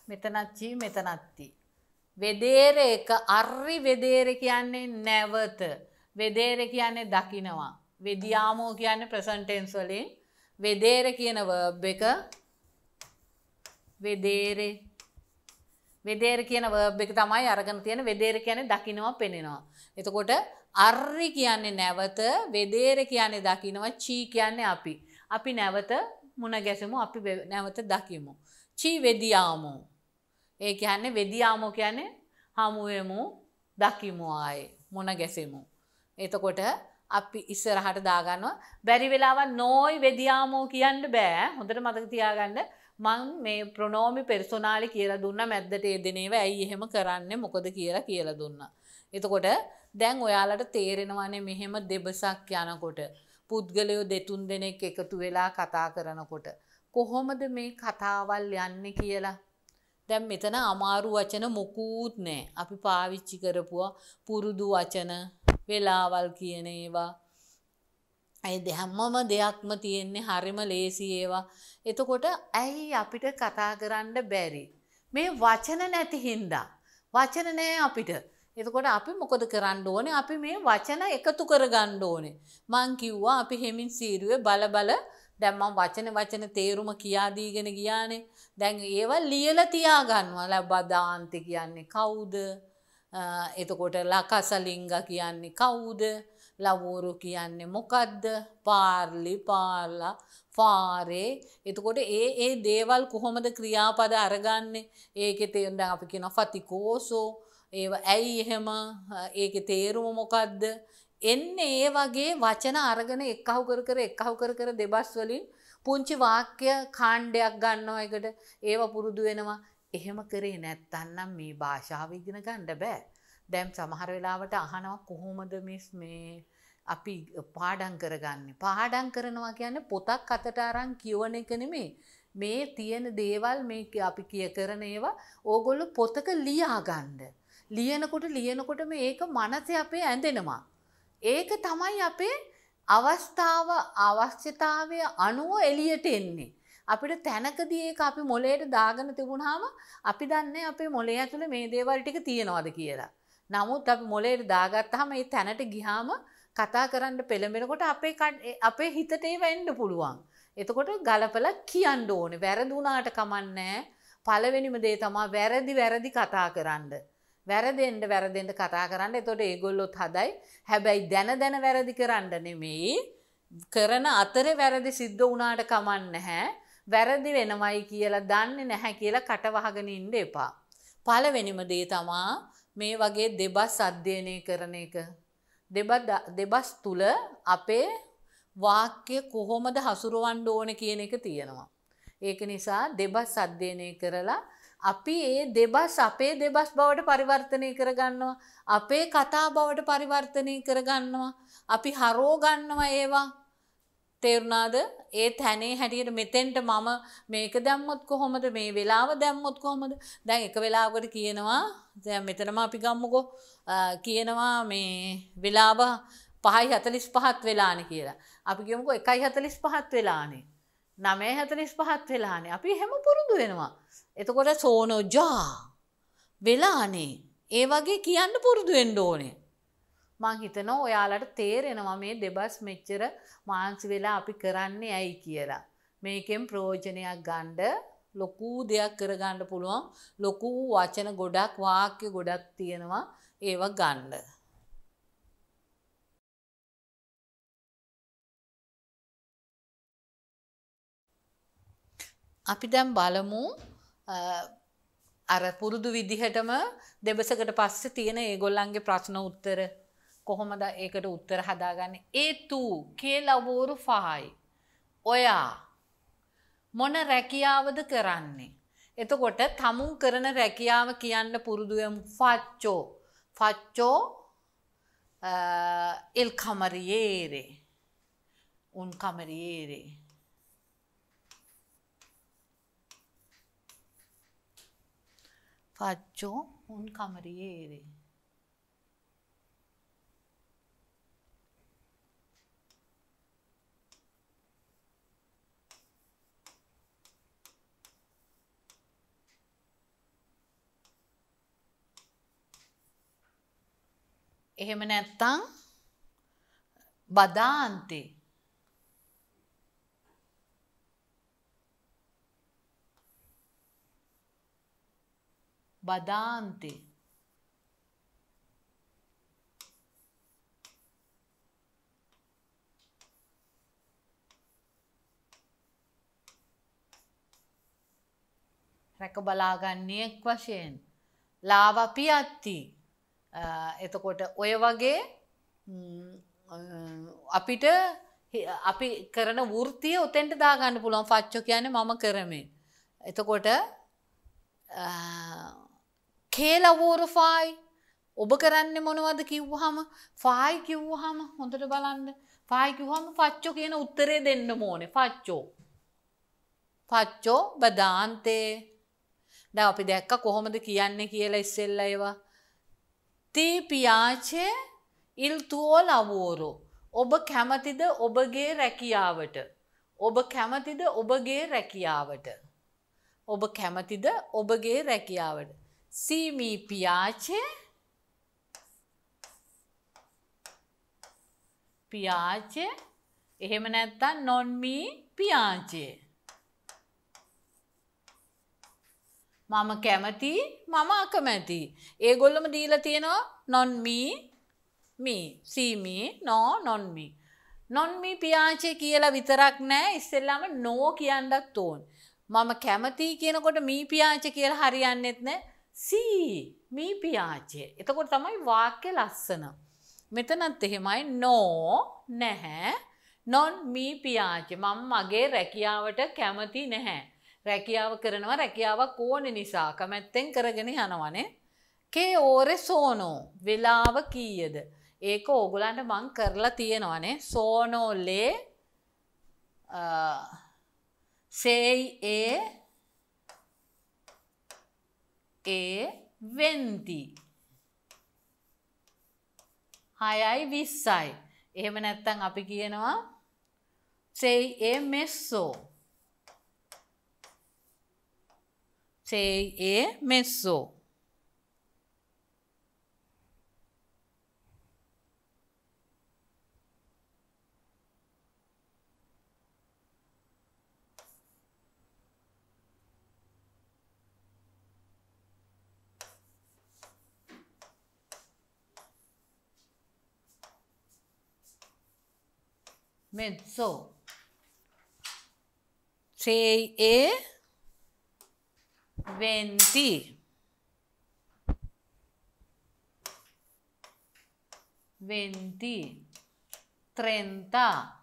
මෙතනත් චී මෙතනත් ති. වෙදේර එක අර්රි වෙදේර කියන්නේ නැවත. වෙදේර කියන්නේ දකිනවා. වෙදියාමෝ කියන්නේ present tense වලින් වෙදේර කියන verb එක වෙදේරේ වෙදේර කියන වර්බ් එක තමයි අරගෙන තියෙන වෙදේර කියන්නේ දකින්නවා පෙනෙනවා. එතකොට අර්රි කියන්නේ නැවත වෙදේර කියන්නේ දකින්නවා චී කියන්නේ අපි. අපි නැවත මුණ ගැසෙමු අපි නැවත දකිමු. චී වෙදියාමු. ඒ කියන්නේ වෙදියාමු කියන්නේ හමු වෙමු දකිමු ආයේ මුණ ගැසෙමු. එතකොට අපි ඉස්සරහට දාගන්නවා බැරි වෙලාවන් නොයි වෙදියාමෝ කියන්න බෑ හොඳට මතක තියාගන්න මං මේ ප්‍රනෝමි පෙර්සොනාලි කියලා දුන්න මැද්දට එදනේව ඇයි එහෙම කරන්න මොකද කියලා කියලා දුන්න. එතකොට දැන් ඔයාලට තේරෙනවනේ මෙහෙම දෙබසක් යනකොට. පුද්ගලයෝ දෙතුන් දෙනෙක් එකතු වෙලා කතා කරනකොට. කොහොමද මේ කතාවල් යන්න කියලා. දැන් මෙතන අමාරු වචන මොකූත් නෑ. අපි පාවිච්චි කරපුවා පුරුදු වචන වෙලාවල් කියන ඒවා. ඇයි දෙහැම්මම දෙයක්ම තියෙන්නේ හරිම ලේසි ඒවා එතකොට ඇයි අපිට කතා කරන්න බැරි. මේ වචන නැති හින්දා. වචන නෑ අපිට. එතකොට අපි මොකද කරන්න ඕනේ අපි මේ වචන එකතු කරගන්න ඕනේ. මං කිව්වා අපි හෙමින් සීරුවේ බලබල දැන් මම වචන වචන තේරුම කියා දීගෙන ගියානේ. දැන් ඒව ලියලා තියාගන්නවා. ලබදාන්ත කියන්නේ කවුද? එතකොට ලකසලිංග කියන්නේ කවුද? ලවෝරු කියන්නේ මොකද්ද? පාර්ලි පාර්ලා ෆාරේ එතකොට ඒ ඒ දේවල් කොහොමද ක්‍රියාපද අරගන්නේ ඒක තේරෙන්න අපි කියන ෆතිකෝසෝ ඒව ඇයි එහෙම ඒක තේරුම මොකද්ද එන්න ඒ වගේ වචන අරගෙන එක්කහු කර කර එක්කහු කර කර දෙබස් වලින් පුංචි වාක්‍ය කාණ්ඩයක් ගන්නවා එකට ඒව පුරුදු වෙනවා එහෙම කරේ නැත්තන්නම් මේ භාෂාව ඉගෙන ගන්න බෑ දැම් සමහර වෙලාවට අහනවා කොහොමද මිස් මේ අපි පාඩම් කරගන්න. පාඩම් කරනවා කියන්න පොතක් අතට අරන් කියවන එක නෙමේ. මේ තියෙන දේවල් මේ අපි කිය කරන ඒවා ඕගොල්ලු පොතක ලියාගන්න. ලියනකොට ලියනකොට මේක මනසේ අපේ ඇඳෙනවා. ඒක තමයි අපේ අවස්ථාව අවශ්‍යතාවය අනුව එළියට එන්නේ. අපිට තැනකදී ඒක අපි මොලේට දාගෙන තිබුණාම අපි දන්නේ අපේ මොලේ ඇතුළේ මේ දේවල් ටික තියෙනවද කියලා. නමුත් අපි මොලේට දාගත්තාම ඒ තැනට ගියාම කතා කරන්න පෙළඹෙනකොට අපේ අපේ හිතටේ වැන්න පුළුවන්. එතකොට ගලපල කියන්න ඕනේ වැරදුනාට කමන්නෑ පළවෙනිම දේ තමා වැරදි වැරදි කතා කරන්න. වැරදෙන්ට වැරදෙන්ට කතා කරන්න එතොට ඒගොල්ලොත් හදයි හැබැයි දැන දැන වැරදි කරන්න නෙමෙයි කරන අතර වැරදි සිද්ධ වනාට කමන්න හැ වැරදි වෙනමයි කියලා දන්න නැහැ කියලා කටවහගෙන ඉන්ඩ එපා. පළවෙනිම දේ තමා මේ වගේ දෙබස් අධ්‍යයනය කරන එක දෙබස් තුල අපේ වාක්‍ය කොහොමද හසුරුවන්ඩ ඕන කියන එක තියෙනවා. ඒක නිසා දෙබස් අධ්‍යයනය කරලා අපි ඒ දෙබස් අපේ දෙබස් බවට පරිවර්තනය කරගන්නවා අපේ කතා බවට පරිවර්තනය කරගන්නවා අපි හරෝගන්නවා ඒවා තේරුණාද ඒ තැනේ හැටියට මෙතෙන්ට මම මේක දැම්මොත් කොහොමද මේ වෙලාව දැම්මොත් කොහොමද දැන් එක වෙලාවකට කියනවා දැන් මෙතනම අපි ගම්මුකෝ කියනවා මේ වෙලාව පහයි හතලිස් පහත් වෙලාන කියලා අපි ගමුකෝ එකයි හතලිස් පහත් වෙලානේ නමේ හතලිස් පහත් වෙලානේ අපි හැම පුරුදු වෙනවා එතකොට සෝනෝජා වෙලානේ ඒ වගේ කියන්න පුරුදුුවෙන්ඩ ඕනේ මං හිතනවා ඔයාලට තේරෙනවා මේ දෙබස් මෙච්චර මාන්සි වෙලා අපි කරන්නේ ඇයි කියලා. මේකෙන් ප්‍රෝජනයක් ගණ්ඩ ලොකු දෙයක් කරගන්න පුළුවන් ලොකු වචන ගොඩක් වාක්‍ය ගොඩක් තියෙනවා ඒව ගණ්ඩ. අපි දැම් බලමු අර පුරුදු විදිහටම දෙබසකට පස්සේ තියෙන ඒගොල්ලන්ගේ ප්‍රශ්න උත්තර කොහොමද ඒකට උත්තර හදාගන්න ඒතුූ කියලවෝරු ෆහයි. ඔයා මොන රැකියාවද කරන්නේ. එතකොට තමුන් කරන රැකියාව කියන්න පුරුදුවම් ෆච්චෝ ෆච්චෝ එල් කමරියේරේ උන් කමරියේරේ. ෆච්චෝ උන් කමරියේරේ. එහෙම නැත්තං බදාන්ති බදාන්ති රැක බලාගන්නේෙක් වශයෙන් ලාවපියත්තිී එතකොට ඔය වගේ අපිට අපි කරන වෘතිය ඔතෙන්ට දාගන්න පුළුවන් ෆච්චෝ කියන මම කරමින්. එතකොට කේලවෝරෆායි ඔබ කරන්න මොනවද කිව්වහම ෆායි කිව්වහම හොඳට බලන්න ෆායිකිවහම ෆච්චෝ කියන උත්තරේ දෙන්න මෝනේ ෆච්චෝ. ෆච්චෝ බදාන්තේ ද අපි දැක්ක කොහොමද කියන්නේ කියලා ඉස්සෙල්ල ඒවා ti piace il tuo lavoro ඔබ කැමතිද ඔබගේ රැකියාවට ඔබ කැමතිද ඔබගේ රැකියාවට ඔබ කැමතිද ඔබගේ රැකියාවට සීමී පියාචේ පියාචේ එහෙම නැත්තම් නොන්මී පියාචේ මම කැමති මම අකමැති. ඒගොල්ලම දීලා තියෙනවා non me me see me no non me. non me පියාචේ කියලා විතරක් නෑ ඉස්සෙල්ලාම no කියන්නත් ඕන. මම කැමති කියනකොට me පියාචේ කියලා හරියන්නේත් නෑ. see me පියාචේ. එතකොට තමයි වාක්‍ය ලස්සන. මෙතනත් එහෙමයි no නැහැ non me පියාචේ. මම මගේ රැකියාවට කැමති නැහැ. රැකියාව කරනවා රැකියාවක් ඕන නිසා කැමැත්තෙන් කරගෙන යනවනේ. කේ ඕරේ සෝනෝ වෙලාව කීයද? ඒක ඕගොල්ලන්ට මං කරලා තියෙනවනේ. සෝනෝ ලේ සේයි ඒ ඒ වෙන්ති. 6යි 20යි. එහෙම නැත්නම් අපි කියනවා සේයි ඒ මෙස්සෝ say a meso. Mezzo. Say a 20 20 30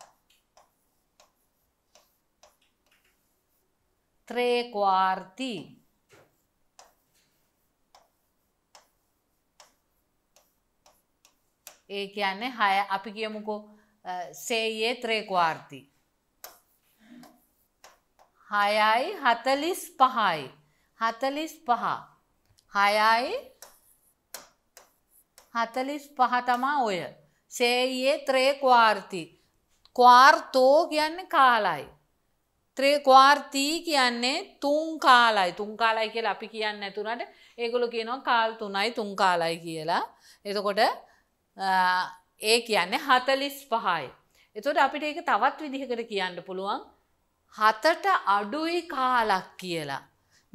3/4 ఏ కి అన్ని 6 అపి కీముకో 6 1/4 6 45 හතලිස් පහ හයයි හතලිස් පහ තමා ඔය සේයේ ත්‍රේ කවාර්ති කවාර්තෝ කියන්නේ කාලයි ත්‍රේ කවාර්තී කියන්නේ තුන් කාලයි තුන් කාලයි කියලා අපි කියන්න ඇතුනට ඒගොලු කියනවා කාල් තුනයි තුන් කාලයි කියලා එතකොට ඒ කියන්නේ හතලිස් පහයි එතොට අපිට ඒක තවත් විදිහකට කියන්න පුළුවන් හතට අඩුයි කාලක් කියලා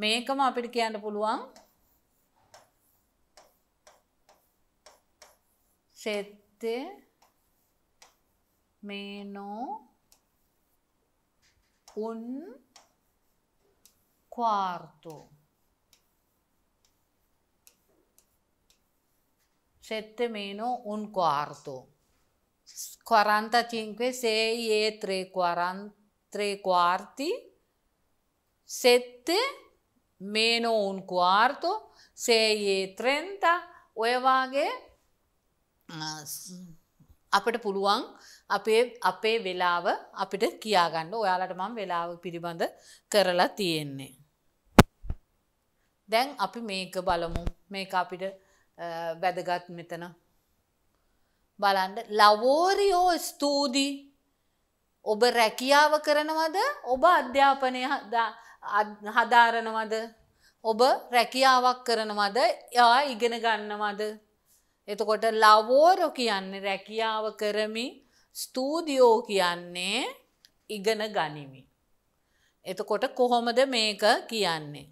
මේකම අපිට කියන්න පුළුවන් සෙත්ත මේනෝ un quarto. Sette meno un quarto. 45, 6 e 3, 40, 3 quarti. 7 meno un quarto, සේයේ 30 e ඔය වාගේ අපිට පුළුවන් අපේ අපේ වෙලාව අපිට කියාගන්න ඔයාලට මම වෙලාව පිළිබඳ කරලා තියෙන්නේ. දැන් අපි මේක බලමු මේක අපිට වැදගත් මෙතන. බලන්න ලවෝරියෝ ස්තුූදී ඔබ රැකියාව කරනවද ඔබ අධ්‍යාපනය හදාරනවද ඔබ රැකියාවක් කරනවද එයා ඉගෙන ගන්නවද එතකොට ලවෝරෝ කියන්නේ රැකියාව කරමි ස්තුූදියෝ කියන්නේ ඉගෙන ගනිමි එතකොට කොහොමද මේක කියන්නේ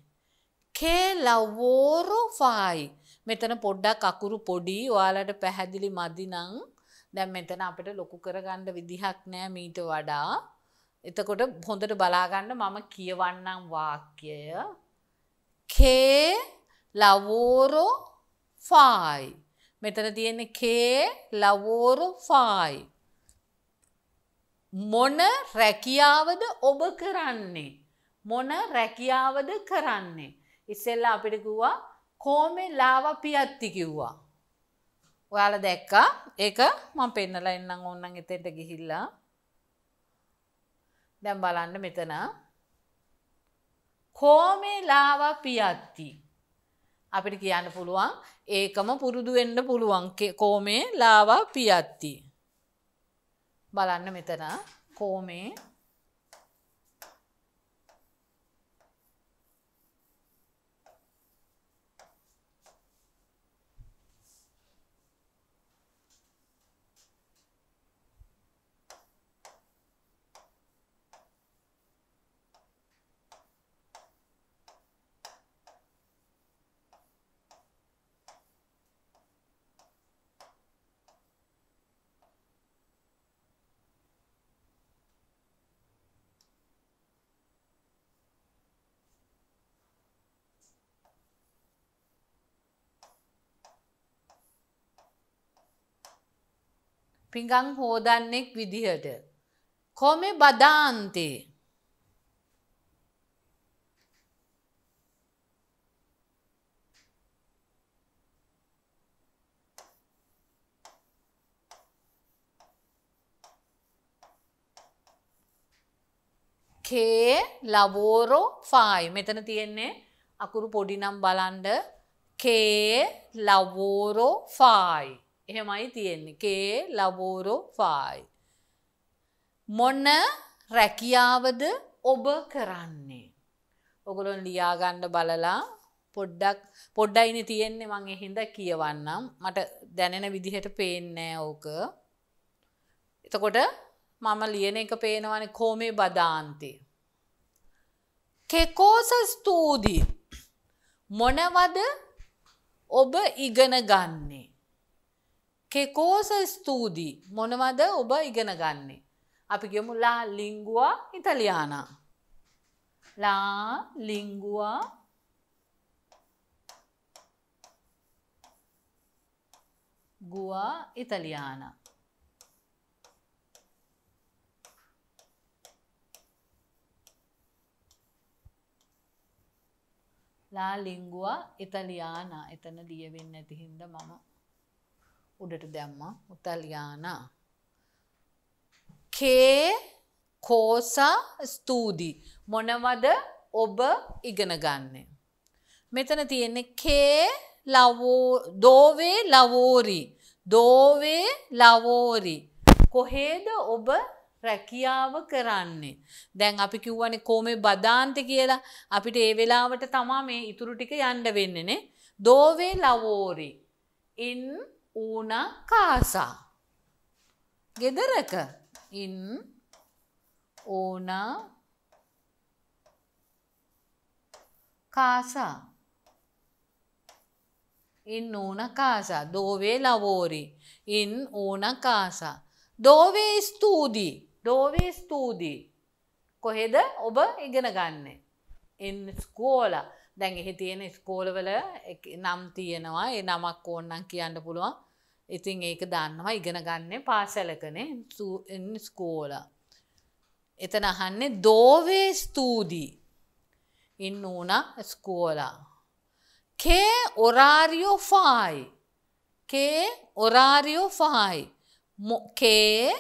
කේ ලවෝරෝ ෆායි මෙතන පොඩ්ඩක් අකුරු පොඩි ඔයාලට පැහැදිලි මදිනං දැම් මෙතන අපට ලොකු කරගණ්ඩ විදිහක් නෑ මීට වඩා එතකොට හොඳට බලාගන්න මම කියවන්නම් වාක්‍යය කේ ලවෝරෝ ෆයි මෙතන තියෙන කේ ලවෝරෝ ෆයි මොන රැකියාවද ඔබ කරන්නේ මොන රැකියාවද කරන්නේ ඉස්සෙල්ලා අපිට කිව්වා කෝමේ ලාව පියත්ති කිව්වා ඔයාලා දැක්කා ඒක මම පෙන්නලා එන්නම් ඕන්නම් එතෙන්ට ගිහිල්ලා දැම් බලන්න මෙතන කෝමේ ලාවා පියත්ති. අපිට කියන්න පුළුවන් ඒකම පුරුදුවෙන්න පුළුවන් කෝමේ ලාවා පියත්ති. බලන්න මෙතන කෝමේ පිඟං හෝදන්නෙක් විදිහට. කොමෙ බදාන්තේ. කේ ලවෝරෝ ෆයි මෙතන තියෙන්නේ අකුරු පොඩිනම් බලන්ඩ කේ ලවෝරෝ ෆයි එහෙමයි තියෙන්නේ. කේ ලබෝරෝ ෆායි. මොන රැකියාවද ඔබ කරන්නේ. ඔගොලොන් ලියාගණ්ඩ බලලා පොඩ්ඩක් පොඩ්ඩයින තියෙන්නේ මං එහින්ද කියවන්නම් මට දැනෙන විදිහට පේන්නෑ ඕක. එතකොට මම ලියන එක පේනවන කෝමේ බදාන්ති. කෙකෝස ස්තූදී මොනවද ඔබ ඉගෙන ගන්නේ. කෙකෝස ස්තුූදී මොනවද ඔබ ඉගෙන ගන්නේ. අපි ගෙමු ලා ලිංගුවා ඉතලියානා. ලා ලිංගුවා ගුවා ඉතලියානා. ලා ලිංගුවා ඉතලියානා එතන ලියවෙන්න ඇතිහින්ද මම උඩට දැම්මා උතල්යානා කේ කෝසා ස්තුූදි මොනවද ඔබ ඉගෙන ගන්න. මෙතන තියෙන්නේ කේ දෝවේ ලවෝරි දෝවේ ලවෝරි කොහේද ඔබ රැකියාව කරන්නේ. දැන් අපි කිව්වනේ කෝමේ බදාන්ත කියලා අපිට ඒ වෙලාවට තමා මේ ඉතුරු ටික යන්න වෙන්නනේ. දෝවේ ලවෝරි. ඉන් una casa. Gedaraka. In una casa. In una casa. Dove lavori? In una casa. Dove studi? Dove studi? කොහෙද ඔබ ඉගෙන ගන්න. එන් ස්කෝල දැන් එහි තියෙන ස්කෝලවල නම් තියෙනවා ඒ නමක් ඕන්නම් කියන්න පුළුවන් ඉතින් ඒක දන්නවා ඉගෙන ගන්න පාසලකනේ ස්කෝල. එතන අහන්නේ දෝවේ ස්තුූදී ඉන්න ඕන ස්කෝලා. කේ ඔරාරියෝ ෆායි කේ ඔරාරියෝ ෆායි කේ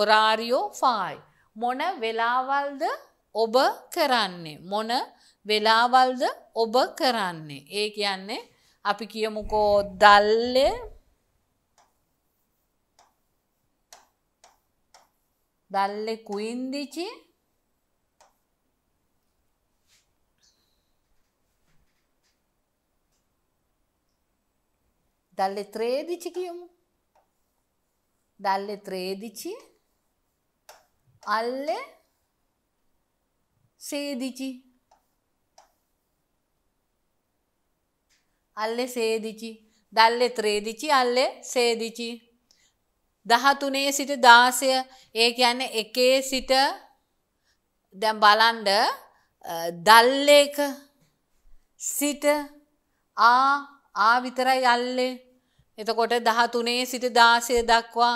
ඔරාරියෝ ෆායි මොන වෙලාවල්ද ඔබ කරන්නේ මොන වෙලාවල්ද ඔබ කරන්නේ ඒ කියන්නේ අපි කියමුකෝ දල්ලේ dalle 15 dalle 13 chium dalle 13 alle 16 alle 16 dalle 13 alle 16 දහතුනේ සිට දාසය ඒ ගැන එකේ සිට දැම් බලන්ඩ දල්ලේක සිට ආ ආවිතර යල්ලේ එතකොට දහතුනේ සිට දාසය දක්වා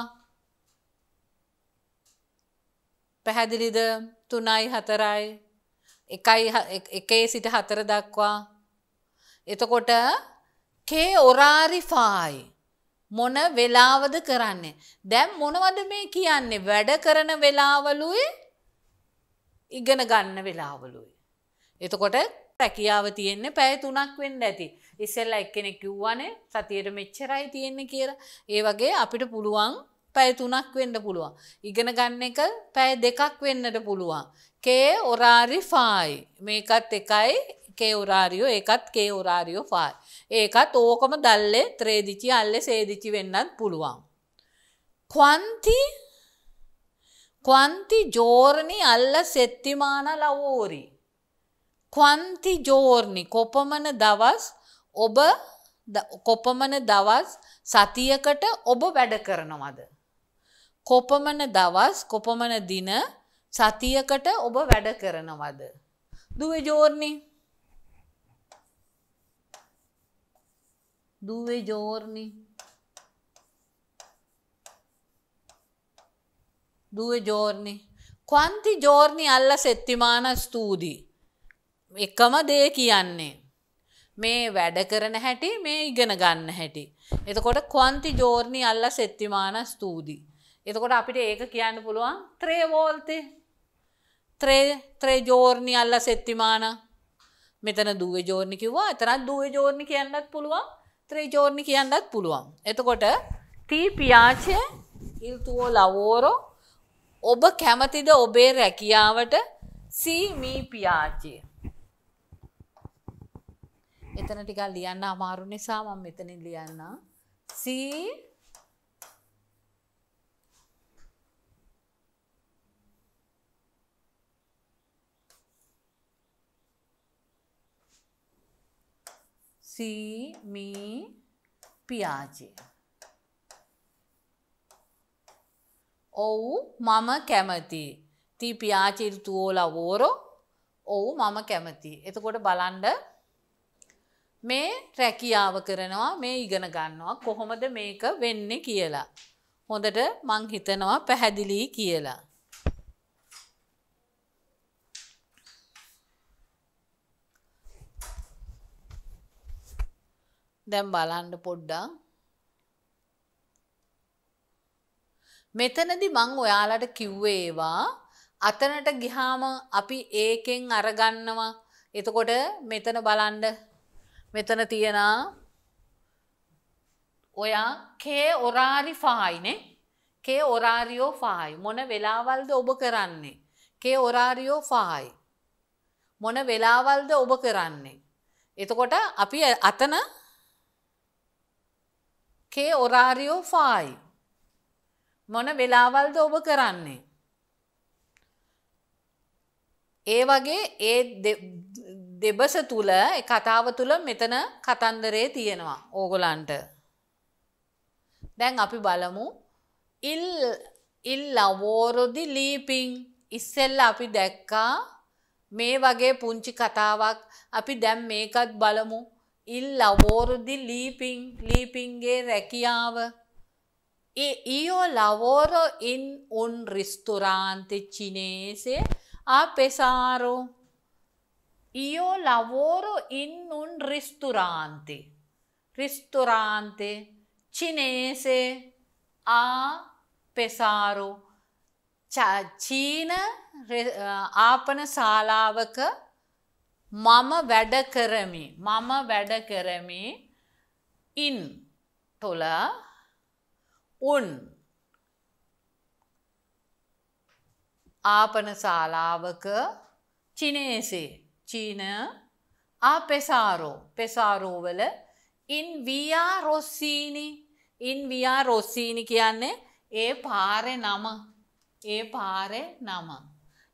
පැහැදිලිද තුනයි හතරයි එකයි එකේ සිට හතර දක්වා එතකොට කේ ඔරාරිෆායි මොන වෙලාවද කරන්නේ. දැන් මොනවද මේ කියන්නේ වැඩ කරන වෙලාවලුයි ඉගෙන ගන්න වෙලාවලුයි. එතකොට රැකියාව තියෙන්නේ පැය තුනක් වෙන්න ඇති. ඉස්සෙල්ලා එක්කෙනෙක් කිව්වනේ සතියට මෙච්චරයි තියෙන්නේ කියලා. ඒ වගේ අපිට පුළුවන් පැය තුනක් වෙන්න පුළුවන්. ඉගෙන ගන්න එක පැය දෙකක් වෙන්නට පුළුවන්. කේ ඔරාරි 5. මේකත් එකයි කේ උරාරියෝ ඒකත් කේ උරාරියෝ ෆායි. ඒකත් ඕකම දල්ලේ ත්‍රේදිචි අල්ලෙ සේදිචි වෙන්නත් පුළුවන්. ක්වන්ති ක්වන්ති ජෝර්ණි අල්ල සෙත්තිමාන ලවෝරි. ක්වන්ති ජෝර්ණි කොපමන දවස් ඔබ කොපමන දවස් සතියකට ඔබ වැඩ කරනවද. කොපමන දවස් කොපමන දින සතියකට ඔබ වැඩ කරනවද. දුව ජෝර්ණි due giorni due giorni quanti giorni alla settimana studi එකම දේ කියන්නේ මේ වැඩ කරන හැටි මේ ඉගෙන ගන්න හැටි එතකොට quanti giorni alla settimana studi එතකොට අපිට ඒක කියන්න පුළුවන් tre volte tre tre giorni alla settimana මෙතන 2 giorni කිව්වා එතනත් 2 giorni කියන්නත් පුළුවන් ත්‍රේජෝර්ණි කියන්නත් පුළුවන්. එතකොට තී පියාචය ඉල්තුෝ ලවෝරෝ ඔබ කැමතිද ඔබේ රැකියාවට සීමී පියාචය. එතන ටිකක් ලියන්න අමාරු නිසා මම මෙතනින් ලියන්න සී si mi piace. ඔව් මම කැමති. ti piace il tuo lavoro? ඔව් මම කැමති. එතකොට බලන්න මේ රැකියාව කරනවා මේ ඉගෙන ගන්නවා කොහොමද මේක වෙන්නේ කියලා. හොඳට මං හිතනවා පැහැදිලි කියලා. දැන් බලන්න පොඩ්ඩක්. මෙතනදි මං ඔයාලට කිව්වේ ඒවා අතනට ගිහාම අපි ඒකෙන් අරගන්නවා. එතකොට මෙතන බලන්න. මෙතන තියනා ඔයා කේ ඔරාරි ෆායිනේ. කේ ඔරාරියෝ ෆායි. මොන වෙලාවල්ද ඔබ කරන්නේ? කේ ඔරාරියෝ ෆායි. මොන වෙලාවල්ද ඔබ කරන්නේ? එතකොට අපි අතන කේ ඔරාරියෝ ෆායි. මොන වෙලාවල්ද ඔබ කරන්නේ. ඒ වගේ ඒ දෙබස තුළ කතාව තුළ මෙතන කතන්දරේ තියෙනවා ඕගොලන්ට. දැන් අපි බලමු ඉල් ඉල් අවෝරොදි ලීපිං ඉස්සෙල්ල අපි දැක්කා මේ වගේ පුංචි කතාවක් අපි දැම් මේකත් බලමු il lavoro di Leaping, Leaping e Rechiava. E io lavoro in un ristorante cinese a Pesaro. Io lavoro in un ristorante, ristorante cinese a Pesaro. චීන ආපන ශාලාවක මම වැඩ කරමි. මම වැඩ කරමි. ඉන් තොල උන් ආපන ශාලාවක චිනේසේ චීන ආ පෙසාරෝ පෙසාරෝ වල ඉන් වියා රොස්සීනි ඉන් වියා රොස්සීනි කියන්නේ ඒ පාරේ නම ඒ පාරේ නම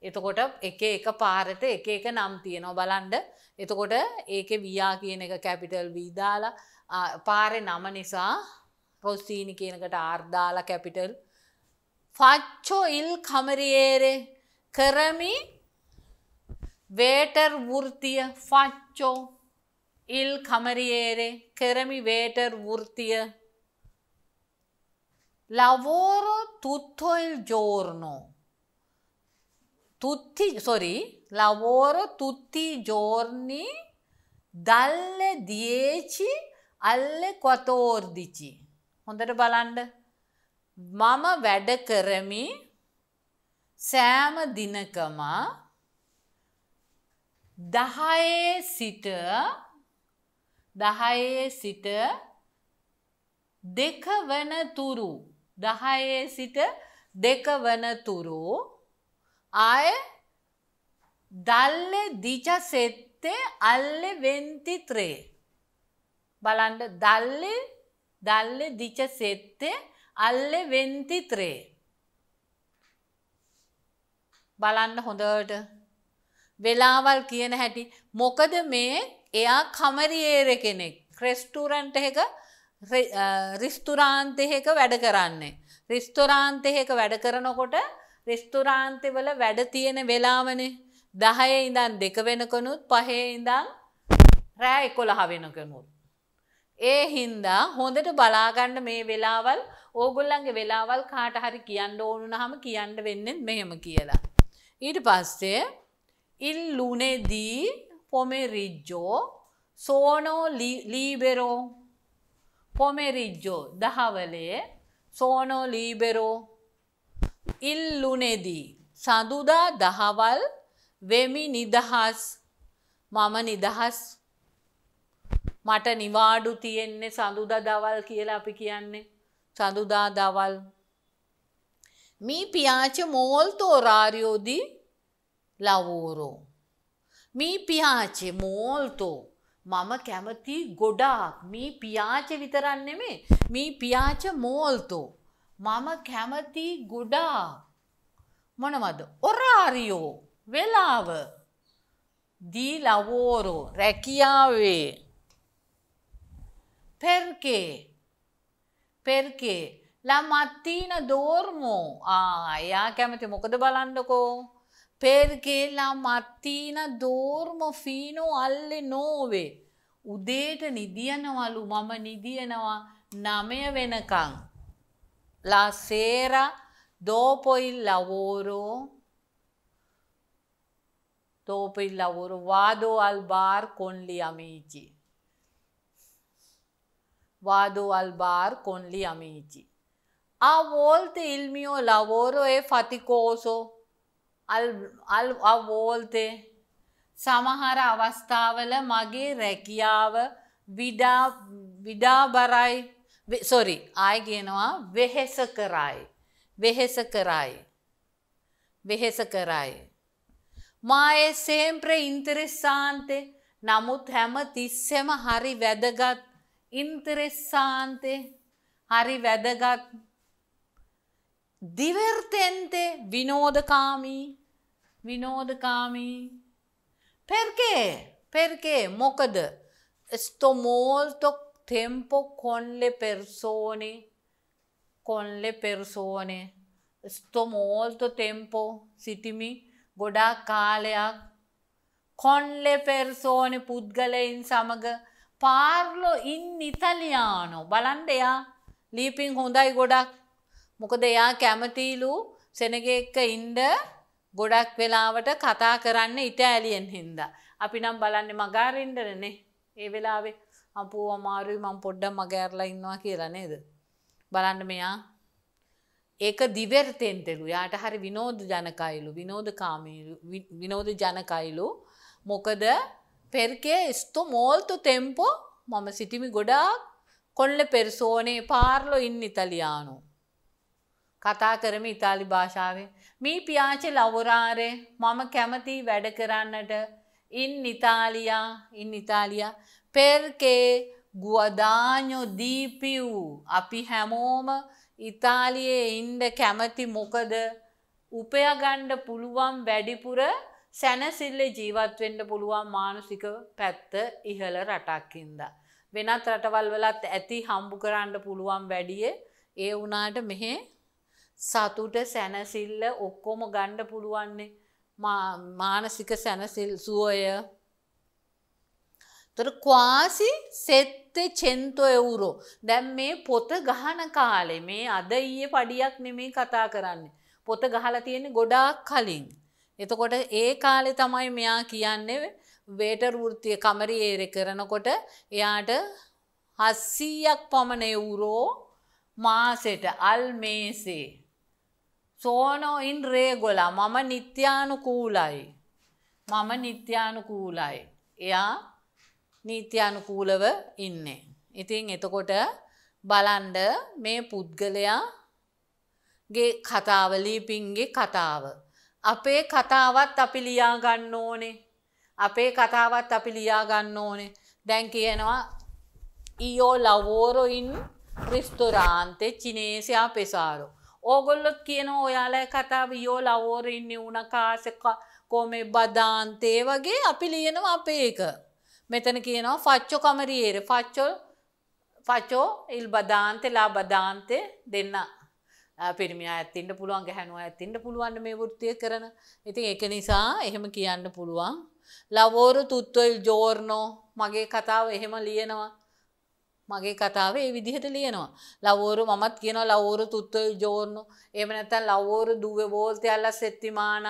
එතකොට එක එක පාරට එක එක නම් තියෙනවා බලන්ඩ එතකොට ඒක වයා කියන එක කැපිටල් වීදාලා පාරෙ නම නිසා පොස්තීනි කියනකට ආර්දාල කැපිටල් ෆච්චෝ ඉල් කමරියේරේ කරමි වේටර් වෘතිය ෆච්චෝ ඉල් කමරියේරේ කරමි වේටර් වෘතිය ලවෝරෝ තුත්තොයිල් ජෝර්නෝ tutti, sorry, lavoro tutti i giorni dalle 10 alle 14. හොඳට බලන්න. මම වැඩ කරමි සෑම දිනකම දහයේ සිට දහයේ සිට දෙක වනතුරු දහයේ සිට දෙක වනතුරු ආය දල්ලෙ දිච සෙත්තේ අල්ලෙ වෙන්තිත්‍රේ. බලන්ඩ දල්ලෙ දල්ලෙ දිච සෙත්තේ අල්ලෙ වෙන්තිත්‍රේ. බලන්න හොඳට වෙලාවල් කියන හැටි මොකද මේ එයා කමරියේර කෙනෙක් ක්‍රෙස්ටුරන්ට එක රිස්තුරාන්තයක වැඩ කරන්නේ. රිස්තුරාන්තයක වැඩ කරනකොට රෙස්තුරාන්තවල වැඩ තියෙන වෙලාවනේ දහය ඉඳන් දෙක වෙනකනුත් පහේ ඉඳන් රෑ එකොළහ වෙනකනුත්. ඒ හින්දා හොඳට බලාගන්න මේ වෙලාවල් ඕගොල්ලන්ගේ වෙලාවල් කාට හරි කියන්න ඕනුන හම කියන්න වෙන්නෙත් මෙහෙම කියලා. ඊට පස්සේ ඉල්ලුනෙදී පොමෙරිජ්ජෝ සෝනෝ ලීබෙරෝ පොමෙරිජ්ජෝ දහවලේ සෝනෝ ලීබෙරෝ ඉල්ලුනේදී සඳුදා දහවල් වෙමි නිදහස් මම නිදහස් මට නිවාඩු තියෙන්නේ සඳුදා දවල් කියලා අපි කියන්නේ සඳුදා දවල් මී පියාච මෝල්තෝ රාරියෝදී ලවෝරෝ මී පියාච මෝල්තෝ මම කැමති ගොඩාක් මී පියාච විතරන් නෙමේ මී පියාච මෝල්තෝ මම කැමති ගොඩා මොනවද ඔරාරියෝ වෙලාව දී ලවෝරෝ රැකියාවේ පෙර්කේ පෙර්කේ ලමත්තින දෝර්මෝ ආ එයා කැමති මොකද බලන්නකෝ පෙර්කේ ලමත්තින දෝර්ම ෆීනෝ අල්ලෙ නෝවේ උදේට නිදියනවලු මම නිදියනවා නමය වෙනකං la sera dopo il lavoro, dopo il lavoro vado al bar con gli amici. Vado al bar con gli amici. A volte il mio lavoro è faticoso. Al, al, a volte samahara සමහර අවස්ථාවල මගේ vida, vida barai. Sorry ආය කියනවා වෙහෙස කරයි. වෙහෙස කරයි. වෙහෙස කරයි. මායේ සේම්ප්‍ර ඉන්තරෙස්සාන්තේ නමුත් හැම තිස්සෙම හරි වැදගත් ඉන්තරෙස්සාන්තේ හරි වැදගත් දිවර්තෙන්තේ විනෝදකාමී විනෝදකාමී perché perché මොකද sto molto tempo con le persone, con le persone. Sto molto tempo සිටිමි ගොඩාක් කාලයක් කොන්ලෙ පෙර්සෝන පුද්ගලයින් සමඟ පාර්ලෝ ඉන් ඉතලියානෝ බලන්ඩ එයා ලීපින් හොඳයි ගොඩක් මොකද එයා කැමතිීලු සෙනග එක්ක ඉන්ඩ ගොඩක් වෙලාවට කතා කරන්න ඉටෑලියෙන් හින්දා. අපි නම් බලන්න මගාරින්ඩරනේ ඒ වෙලාවේ අපූ අමාරුයි මං පොඩ්ඩම් මගෑරලා ඉන්නවා කියලා නේද. බලන්න මෙයා ඒක දිවර්තෙන්තෙලු යාට හරි විනෝධ ජනකයිලු විනෝධ කාමීලු විනෝධ ජනකයිලු මොකද පෙර්කේ ස්තු මෝල්තු තෙම්පෝ මම සිටිමි ගොඩාක් කොල්ල පෙරසෝනේ පාර්ලො ඉන්න ඉතලියානු. කතා කරම ඉතාලි භාෂාවෙන් මී පියාචි ලවරාරේ මම කැමති වැඩ කරන්නට ඉන් ඉතාලියා ඉන් ඉතාලියා පෙර්කේ ගුවදාඥෝ දීපිව් අපි හැමෝම ඉතාලියේ ඉන්ඩ කැමති මොකද උපයගණ්ඩ පුළුවන් වැඩිපුර සැනසිල්ලේ ජීවත්වෙන්ඩ පුළුවන් මානුසික පැත්ත ඉහළ රටක්කින්ද. වෙනත් රටවල් වලත් ඇති හම්බු කරන්න පුළුවන් වැඩිය ඒ වනාට මෙහෙ සතුට සැනසිල්ල ඔක්කොම ගණ්ඩ පුළුවන්නේ මානසික සැනසිල් සුවය තොර කවාසි සෙත්ත චෙන්තෝ එවුරෝ. දැම් මේ පොත ගහන කාලෙ මේ අද ඊය පඩියක් නෙමේ කතා කරන්න. පොත ගහලා තියෙන ගොඩාක් කලින්. එතකොට ඒ කාලෙ තමයි මෙයා කියන්නේ වේටර් වෘත්තිය කමරි ඒර කරනකොට එයාට හස්සීයක් පමණ එවුරෝ මාසෙට අල්මේසේ. සෝනෝ ඉන් රේගොලා මම නිත්‍යානුකූලයි. මම නිත්‍යානුකූලයි. එයා නීත්‍යානුකූලව ඉන්නේ. ඉතින් එතකොට බලන්ඩ මේ පුද්ගලයාගේ කතාවලීපින්ගේ කතාව. අපේ කතාවත් අපි ලියාගන්න ඕනේ. අපේ කතාවත් අපි ලියාගන්න ඕනේ. දැන් කියනවා ඊෝ ලවෝරොයින් රිස්තුරාන්තේ චිනේසියා පෙසාරෝ. ඕගොල්ලොත් කියන ඔයාලයි කතාව යෝ ලවෝරඉන්න උනකාසක කොමෙ බදාන්තේ වගේ අපි ලියනවා අපේ එක. මෙතන කියනවා ෆච්චෝ කමරියේර ෆච්චෝ ෆචෝ ඉල් බදාන්තෙලා බදාන්තය දෙන්න පිරිමිය ඇත්තින්ට පුළුවන් ගැහැනුව ඇත්තින්ට පුළුවන් මේ වෘත්තිය කරන ඉතින් එක නිසා එහෙම කියන්න පුළුවන් ලවෝරු තුත්වල් ජෝර්නෝ මගේ කතාව එහෙම ලියනවා මගේ කතාව ඒ විදිහට ලියනවා. ලවෝරු මමත් කියනවා ලවෝරු තුත්වල් ජෝර්නු. එහෙම නැත්නම් ලවෝරු දුවේ වෝල්තයල්ලා සෙත්තිමාන.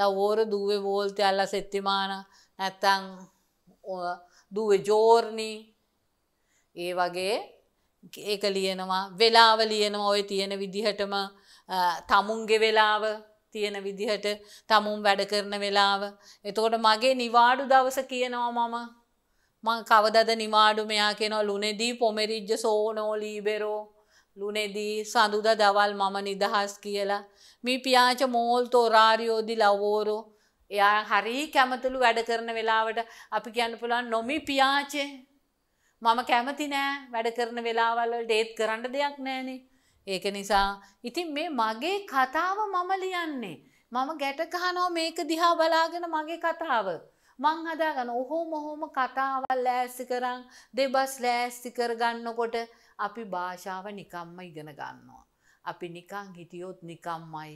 ලවෝරු දුවේ වෝල්තයල්ලා සෙත්තිමාන. නැත්තං දුව ජෝර්ණි ඒ වගේ ඒක ලියනවා වෙලාව ලියනවා ඔය තියෙන විදිහටම තමුන්ගේ වෙලාව තියෙන විදිහට තමුම් වැඩ කරන වෙලාව. එතකොට මගේ නිවාඩු දවස කියනවා මම මං කවදද නිවාඩු මෙයා කෙනවා ලුනෙදී පොමෙරිජ්ජ සෝනෝ ලීබෙරෝ ලුනෙදී සඳුද දවල් මම නිදහස් කියලා. මි පියාච මෝල් තෝරාරියෝදි ලවෝරෝ එයා හරි කැමතුළු වැඩ කරන වෙලාවට අපි කියන්න පුළුවන් නොමි පියාචේ. මම කැමති නෑ වැඩ කරන වෙලාවල් ඩේත් කරන්න දෙයක් නෑනේ. ඒක නිසා ඉතින් මේ මගේ කතාව මම ලියන්නේ. මම ගැට කහනෝ මේක දිහා බලාගෙන මගේ කතාව. මං හදාගන්න ඔහෝ මොහොම කතාවල් ලෑස්ති කරන් දෙබස් ලෑස්ති කරගන්නකොට අපි භාෂාව නිකම්ම ඉගෙන ගන්නවා. අපි නිකං හිටියොත් නිකම්මයි.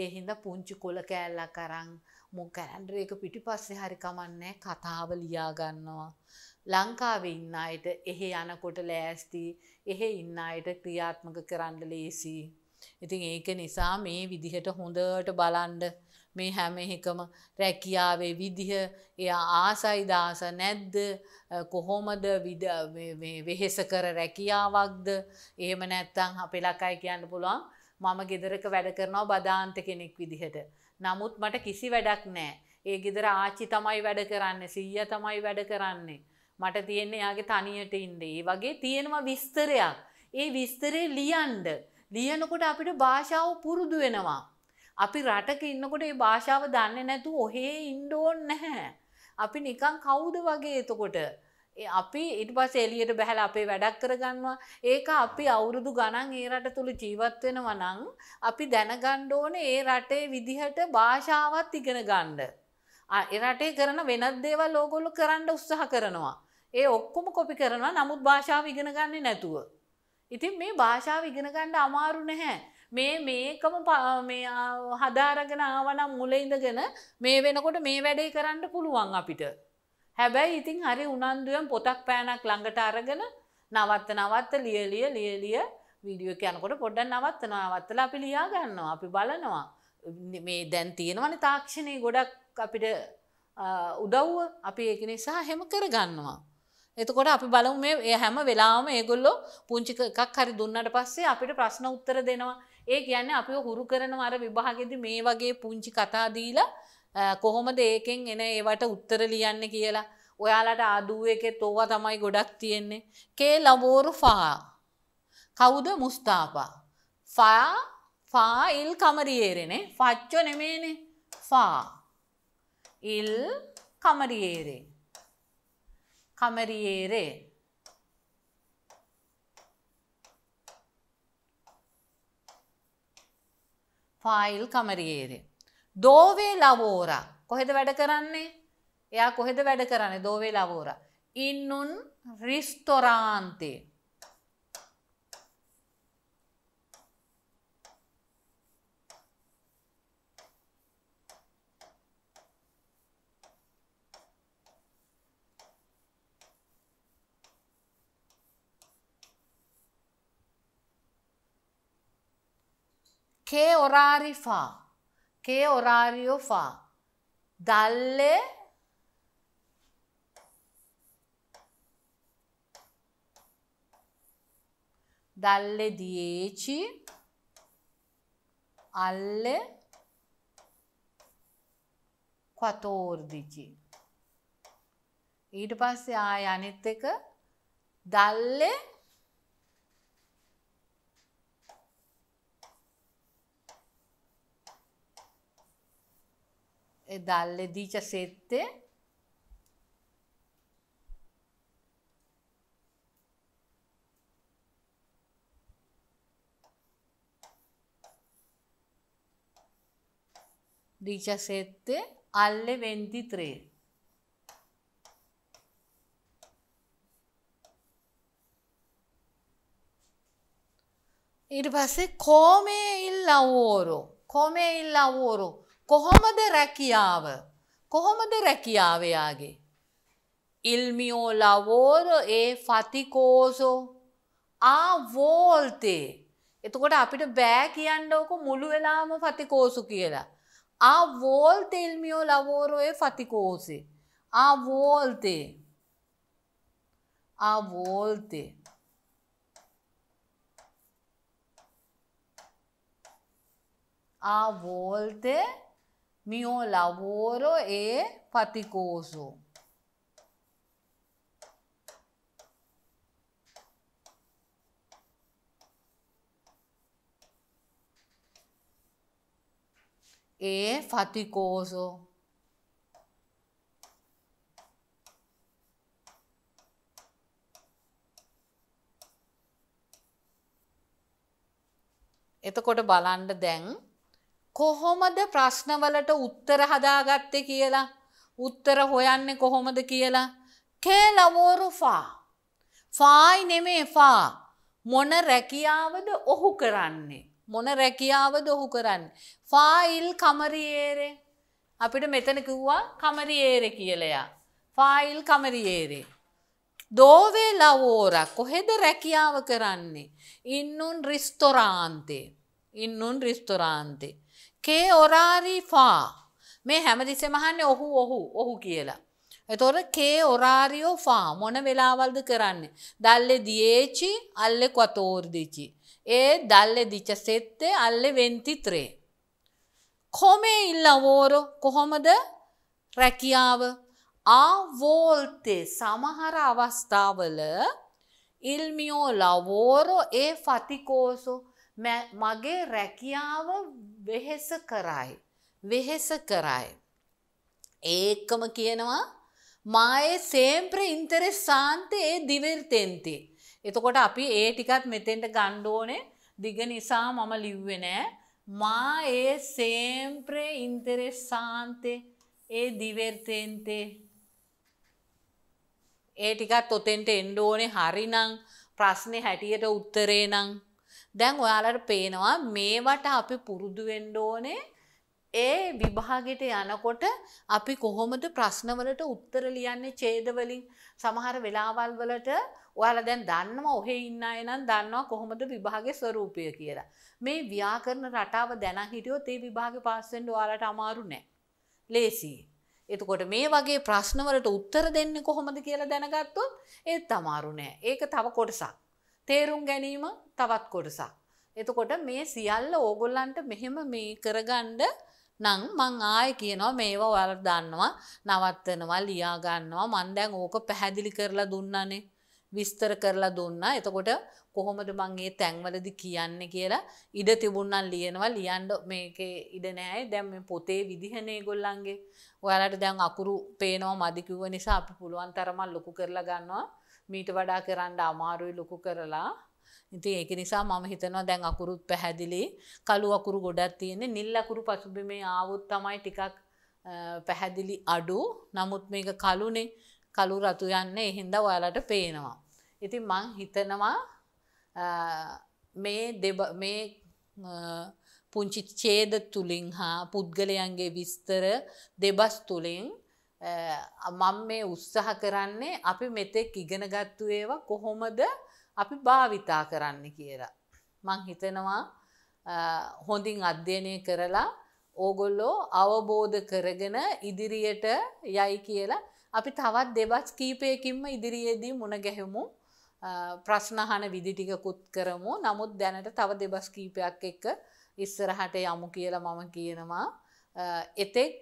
ඒ හින්දා පුංචි කොල කෑල්ලක් අරන් මු කැලන්ඩර එක පිටිපස්සේ හරි කමන්නේ කතාව ලියා ගන්නවා. ලංකාවේ ඉන්න අයට එහෙ යනකොට ලෑස්ති එහෙ ඉන්න අයට ක්‍රියාත්මක කරන්න ලේසි. ඉතින් ඒක නිසා මේ විදිහට හොඳට බලන්ඩ මේ හැම එකම රැකියාවේ විදිහ එයා ආසයි දාස නැද්ද කොහොමද වෙහෙස කර රැකියාවක්ද එහෙම නැත්තං අපේ ලකයි කියන්න පුළුවන් මම ගෙදරක වැඩ කරනවා බදාන්ත කෙනෙක් විදිහට නමුත් මට කිසි වැඩක් නෑ. ඒ ගෙදර ආච්චි තමයි වැඩ කරන්නේ සීය තමයි වැඩ කරන්නේ. මට තියෙන්නේ යාගේ තනියට ඉන්නේ. ඒ වගේ තියෙනවා විස්තරයක්. ඒ විස්තරේ ලියන්ඩ. ලියනකොට අපිට භාෂාව පුරුදු වෙනවා. අපි රටක ඉන්නකොට ඒ භාෂාව දන්නේ නැතු ඔහේ ඉන්ඩෝන් නැහැ. අපි නිකන් කවුද වගේ එතකොට. අපි ඉට පස් එලියට බැහැල අපේ වැඩක් කරගන්නවා ඒක අපි අවුරුදු ගණන් ඒ රට තුළ ජීවත්වෙන වනං අපි දැනගණ්ඩෝන ඒ රටේ විදිහට භාෂාවත් ඉගෙන ගණ්ඩ. එරටේ කරන වෙනත් දේවල් ලෝගොල්ලු කරන්න උත්සාහ කරනවා. ඒ ඔක්කොම කොපි කරනවා නමුත් භාෂාව ඉගෙන ගන්නේ නැතුව. ඉතින් මේ භාෂාව ඉගෙන ගණ්ඩ අමාරු නැහැ. මේ මේකම හදාරගෙන ආවනම් මුල ඉඳගෙන මේ වෙනකොට මේ වැඩේ කරන්න පුළුවන් අපිට. හැබැයි ඉතින් හරි උනන්දුවෙන් පොතක් පෑනක් ළඟට අරගෙන නවත්ත නවත්ත ලියලිය ලියලිය වීඩියෝ යනකොට පොඩ්ඩක් නවත්තන නවත්තලා අපි ලියා ගන්නවා අපි බලනවා මේ දැන් තියෙනවනේ තාක්ෂණයේ ගොඩක් අපිට උදව්ව අපි ඒක නිසා හැම කරගන්නවා එතකොට අපි බලමු මේ ඒ හැම වෙලාවම ඒගොල්ලෝ පුංචි එකක් හරි දුන්නට පස්සේ අපිට ප්‍රශ්න උත්තර දෙනවා. ඒ කියන්නේ අපිව හුරු කරන අර විභාගෙදි මේ වගේ පුංචි කතා දීලා කොහොමද ඒකෙන් එන ඒවට උත්තර ලියන්න කියලා ඔයාලට ආදුව එකෙත් ඕවා තමයි ගොඩක් තියෙන්නේ කේ ලබෝරු ෆා කවුද මුස්ථාපා ෆා ෆා ඉල් කමරියේරෙනේ ෆච්චෝ නෙමේනේ ෆා ඉල් කමරියේරේ කමරියේරේ ෆායිල් කමරියේරේ දෝවේ ලවෝරා කොහෙද වැඩ කරන්නේ එයා කොහෙද වැඩ කරන්නේ දෝවේ ලවෝරා ඉන්නුන් රිස්තොරාන්තේ que orar e fa. que horario fa? Dalle dalle 10 alle 14 ඊට පස්සේ ආය අනිත් එක දල්ලේ e dalle 17 17 alle 23. Il versetto come il lavoro, come il lavoro. කොහොමද රැකියාව කොහොමද රැකියාවයාගේ. ඉල්මියෝ ලවෝර ඒ ෆතිකෝසෝ ආවෝල්තේ එතකොට අපිට බෑ කියන්න ඕක මුළු වෙලාම ෆතිකෝසු කියලා. ආවෝල්තේ ඉල්මියෝ ලවෝරෝ ඒ ෆතිකෝසේ. ආවෝල්තේ a volte. A volte mio lavoro è faticoso. È faticoso. එතකොට බලන්න දැන් කොහොමද ප්‍රශ්නවලට උත්තර හදාගත්තේ කියලා උත්තර හොයන්නේ කොහොමද කියලා කේලවෝරු ෆා ෆායි නෙමේ ෆා මොන රැකියාවද ඔහු කරන්නේ මොන රැකියාවද ඔහු කරන්නේ ෆායිල් කමරියේරේ අපිට මෙතන කිව්වා කමරියේරේ කියලා ෆායිල් කමරියේරේ දෝවේ ලවෝරා කොහෙද රැකියාව කරන්නේ ඉන්නුන් රිස්තොරාන්තේ ඉන්නුන් රිස්තොරාන්තේ කේ ඔරාරි ෆා මේ හැමදිස්සෙම අහන්නේ ඔහු ඔහු ඔහු කියලා. එතකොට කේ ඔරාරියෝ ෆා මොන වෙලාවල්ද කරන්නේ? දල්ලේ දියේචි අල්ලේ කොතෝර්දිචි. ඒ දල්ලේ දිච සෙත්තේ අල්ලේ වෙන්තිත්‍රේ. කොමේ ඉල්ලවෝර කොහොමද රැකියාව? ආ වෝල්තේ සමහර අවස්ථාවල ඉල්මියෝ ලවෝරෝ ඒ ෆතිකෝසෝ මගේ රැකියාව වෙහෙස කරයි. වෙහෙස කරයි. ඒකම කියනවා මායේ සේම්ප්‍ර ඉන්තරෙස්සාන්තයේ දිවර්තෙන්ති. එතකොට අපි ඒ ටිකත් මෙතෙන්ට ගණ්ඩෝනේ දිග නිසා මම ලිව්වෙනෑ මා ඒ සේම්ප්‍රේ ඉන්තරෙස්සාන්තේ ඒ දිවර්තෙන්තේ. ඒ ටිකත් ඔතෙන්ට එන්ඩෝනේ හරිනං ප්‍රශ්නය හැටියට උත්තරේ නං දැන් ඔයාලට පේනවා මේවට අපි පුරුදු වෙන්න ඕනේ ඒ විභාගෙට යනකොට අපි කොහොමද ප්‍රශ්නවලට උත්තර ලියන්නේ ඡේදවලින් සමහර වෙලාවල් වලට ඔයාලා දැන් දන්නවා ඔහේ ඉන්න අය නම් දන්නවා කොහොමද විභාගේ ස්වરૂපය කියලා. මේ ව්‍යාකරණ රටාව දැන හිටියොත් ඒ විභාගේ පාස් වෙන්න ඔයාලට අමාරු නෑ. ලේසියි. එතකොට මේ වගේ ප්‍රශ්නවලට උත්තර දෙන්නේ කොහොමද කියලා දැනගත්තොත් ඒත් අමාරු නෑ. ඒක තව කොටසක්. තේරුම් ගැනීම තවත් කොටසක්. එතකොට මේ සියල්ල ඕගොල්ලන්ට මෙහෙම මේ කරගණ්ඩ නං මං ආය කියනවා මේවා වල දන්නවා නවත්තනවා ලියාගන්නවා මන්දැන් ඕක පැහැදිලි කරලා දුන්නනේ. විස්තර කරලා දුන්නා එතකොට කොහොමද මංගේ තැන්වලදි කියන්න කියලා ඉඩ තිබුණන් ලියනවා ලියන්ඩ මේක ඉඩ නෑ දැම් පොතේ විදිහනේ ගොල්ලන්ගේ ඔයාලට දැන් අකුරු පේනෝ මදිකිව නිසා අපි පුළුවන් තරමල් ලොකු කරලා ගන්නවා මීට වඩා කරන්න අමාරුයි ලොකු කරලා ඉතින් ඒක නිසා මම හිතනවා දැන් අකුරුත් පැහැදිලි කළු අකුරු ගොඩක් තියෙන්නේ නිල් අකුරු පසුබිමේ ආවොත් තමයි ටිකක් පැහැදිලි අඩු නමුත් මේක කළුනේ කළු රතු යන්නේ ඒ හින්දා ඔයාලට පේනවා ඉතින් මං හිතනවා මේ දෙබ මේ පුංචි ඡේද තුලින් හා පුද්ගලයන්ගේ විස්තර දෙබස් තුලින් මං මේ උත්සාහ කරන්නේ අපි මෙතෙක් ඉගෙනගත්තු ඒවා කොහොමද අපි භාවිතා කරන්න කියලා. මං හිතනවා හොඳින් අධ්‍යයනය කරලා ඕගොල්ලෝ අවබෝධ කරගෙන ඉදිරියට යයි කියලා අපි තවත් දෙබස් කීපයකින්ම ඉදිරියේදී මුණ ගැහෙමු ප්‍රශ්නහන විදිටිකකුත් කරමු නමුත් දැනට තව දෙබස් කීපයක් එක්ක ඉස්සරහට යමු කියලා මම කියනවා එතෙක්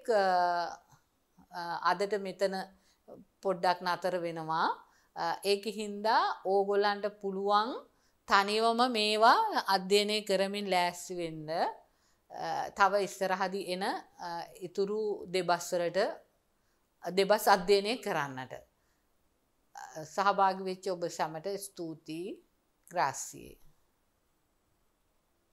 අදට මෙතන පොඩ්ඩක් නතර වෙනවා ඒක හින්දා ඕගොල්ලන්ට පුළුවන් තනිවම මේවා අධ්‍යයනය කරමින් ලෑස්ති වෙන්න තව ඉස්සරහදි එන ඉතුරු දෙබස්වලට දෙබස් අධ්‍යයනය කරන්නට සහභාගි වෙච්ච ඔබ සැමට ස්තුතියි ග්‍රාස්සියේ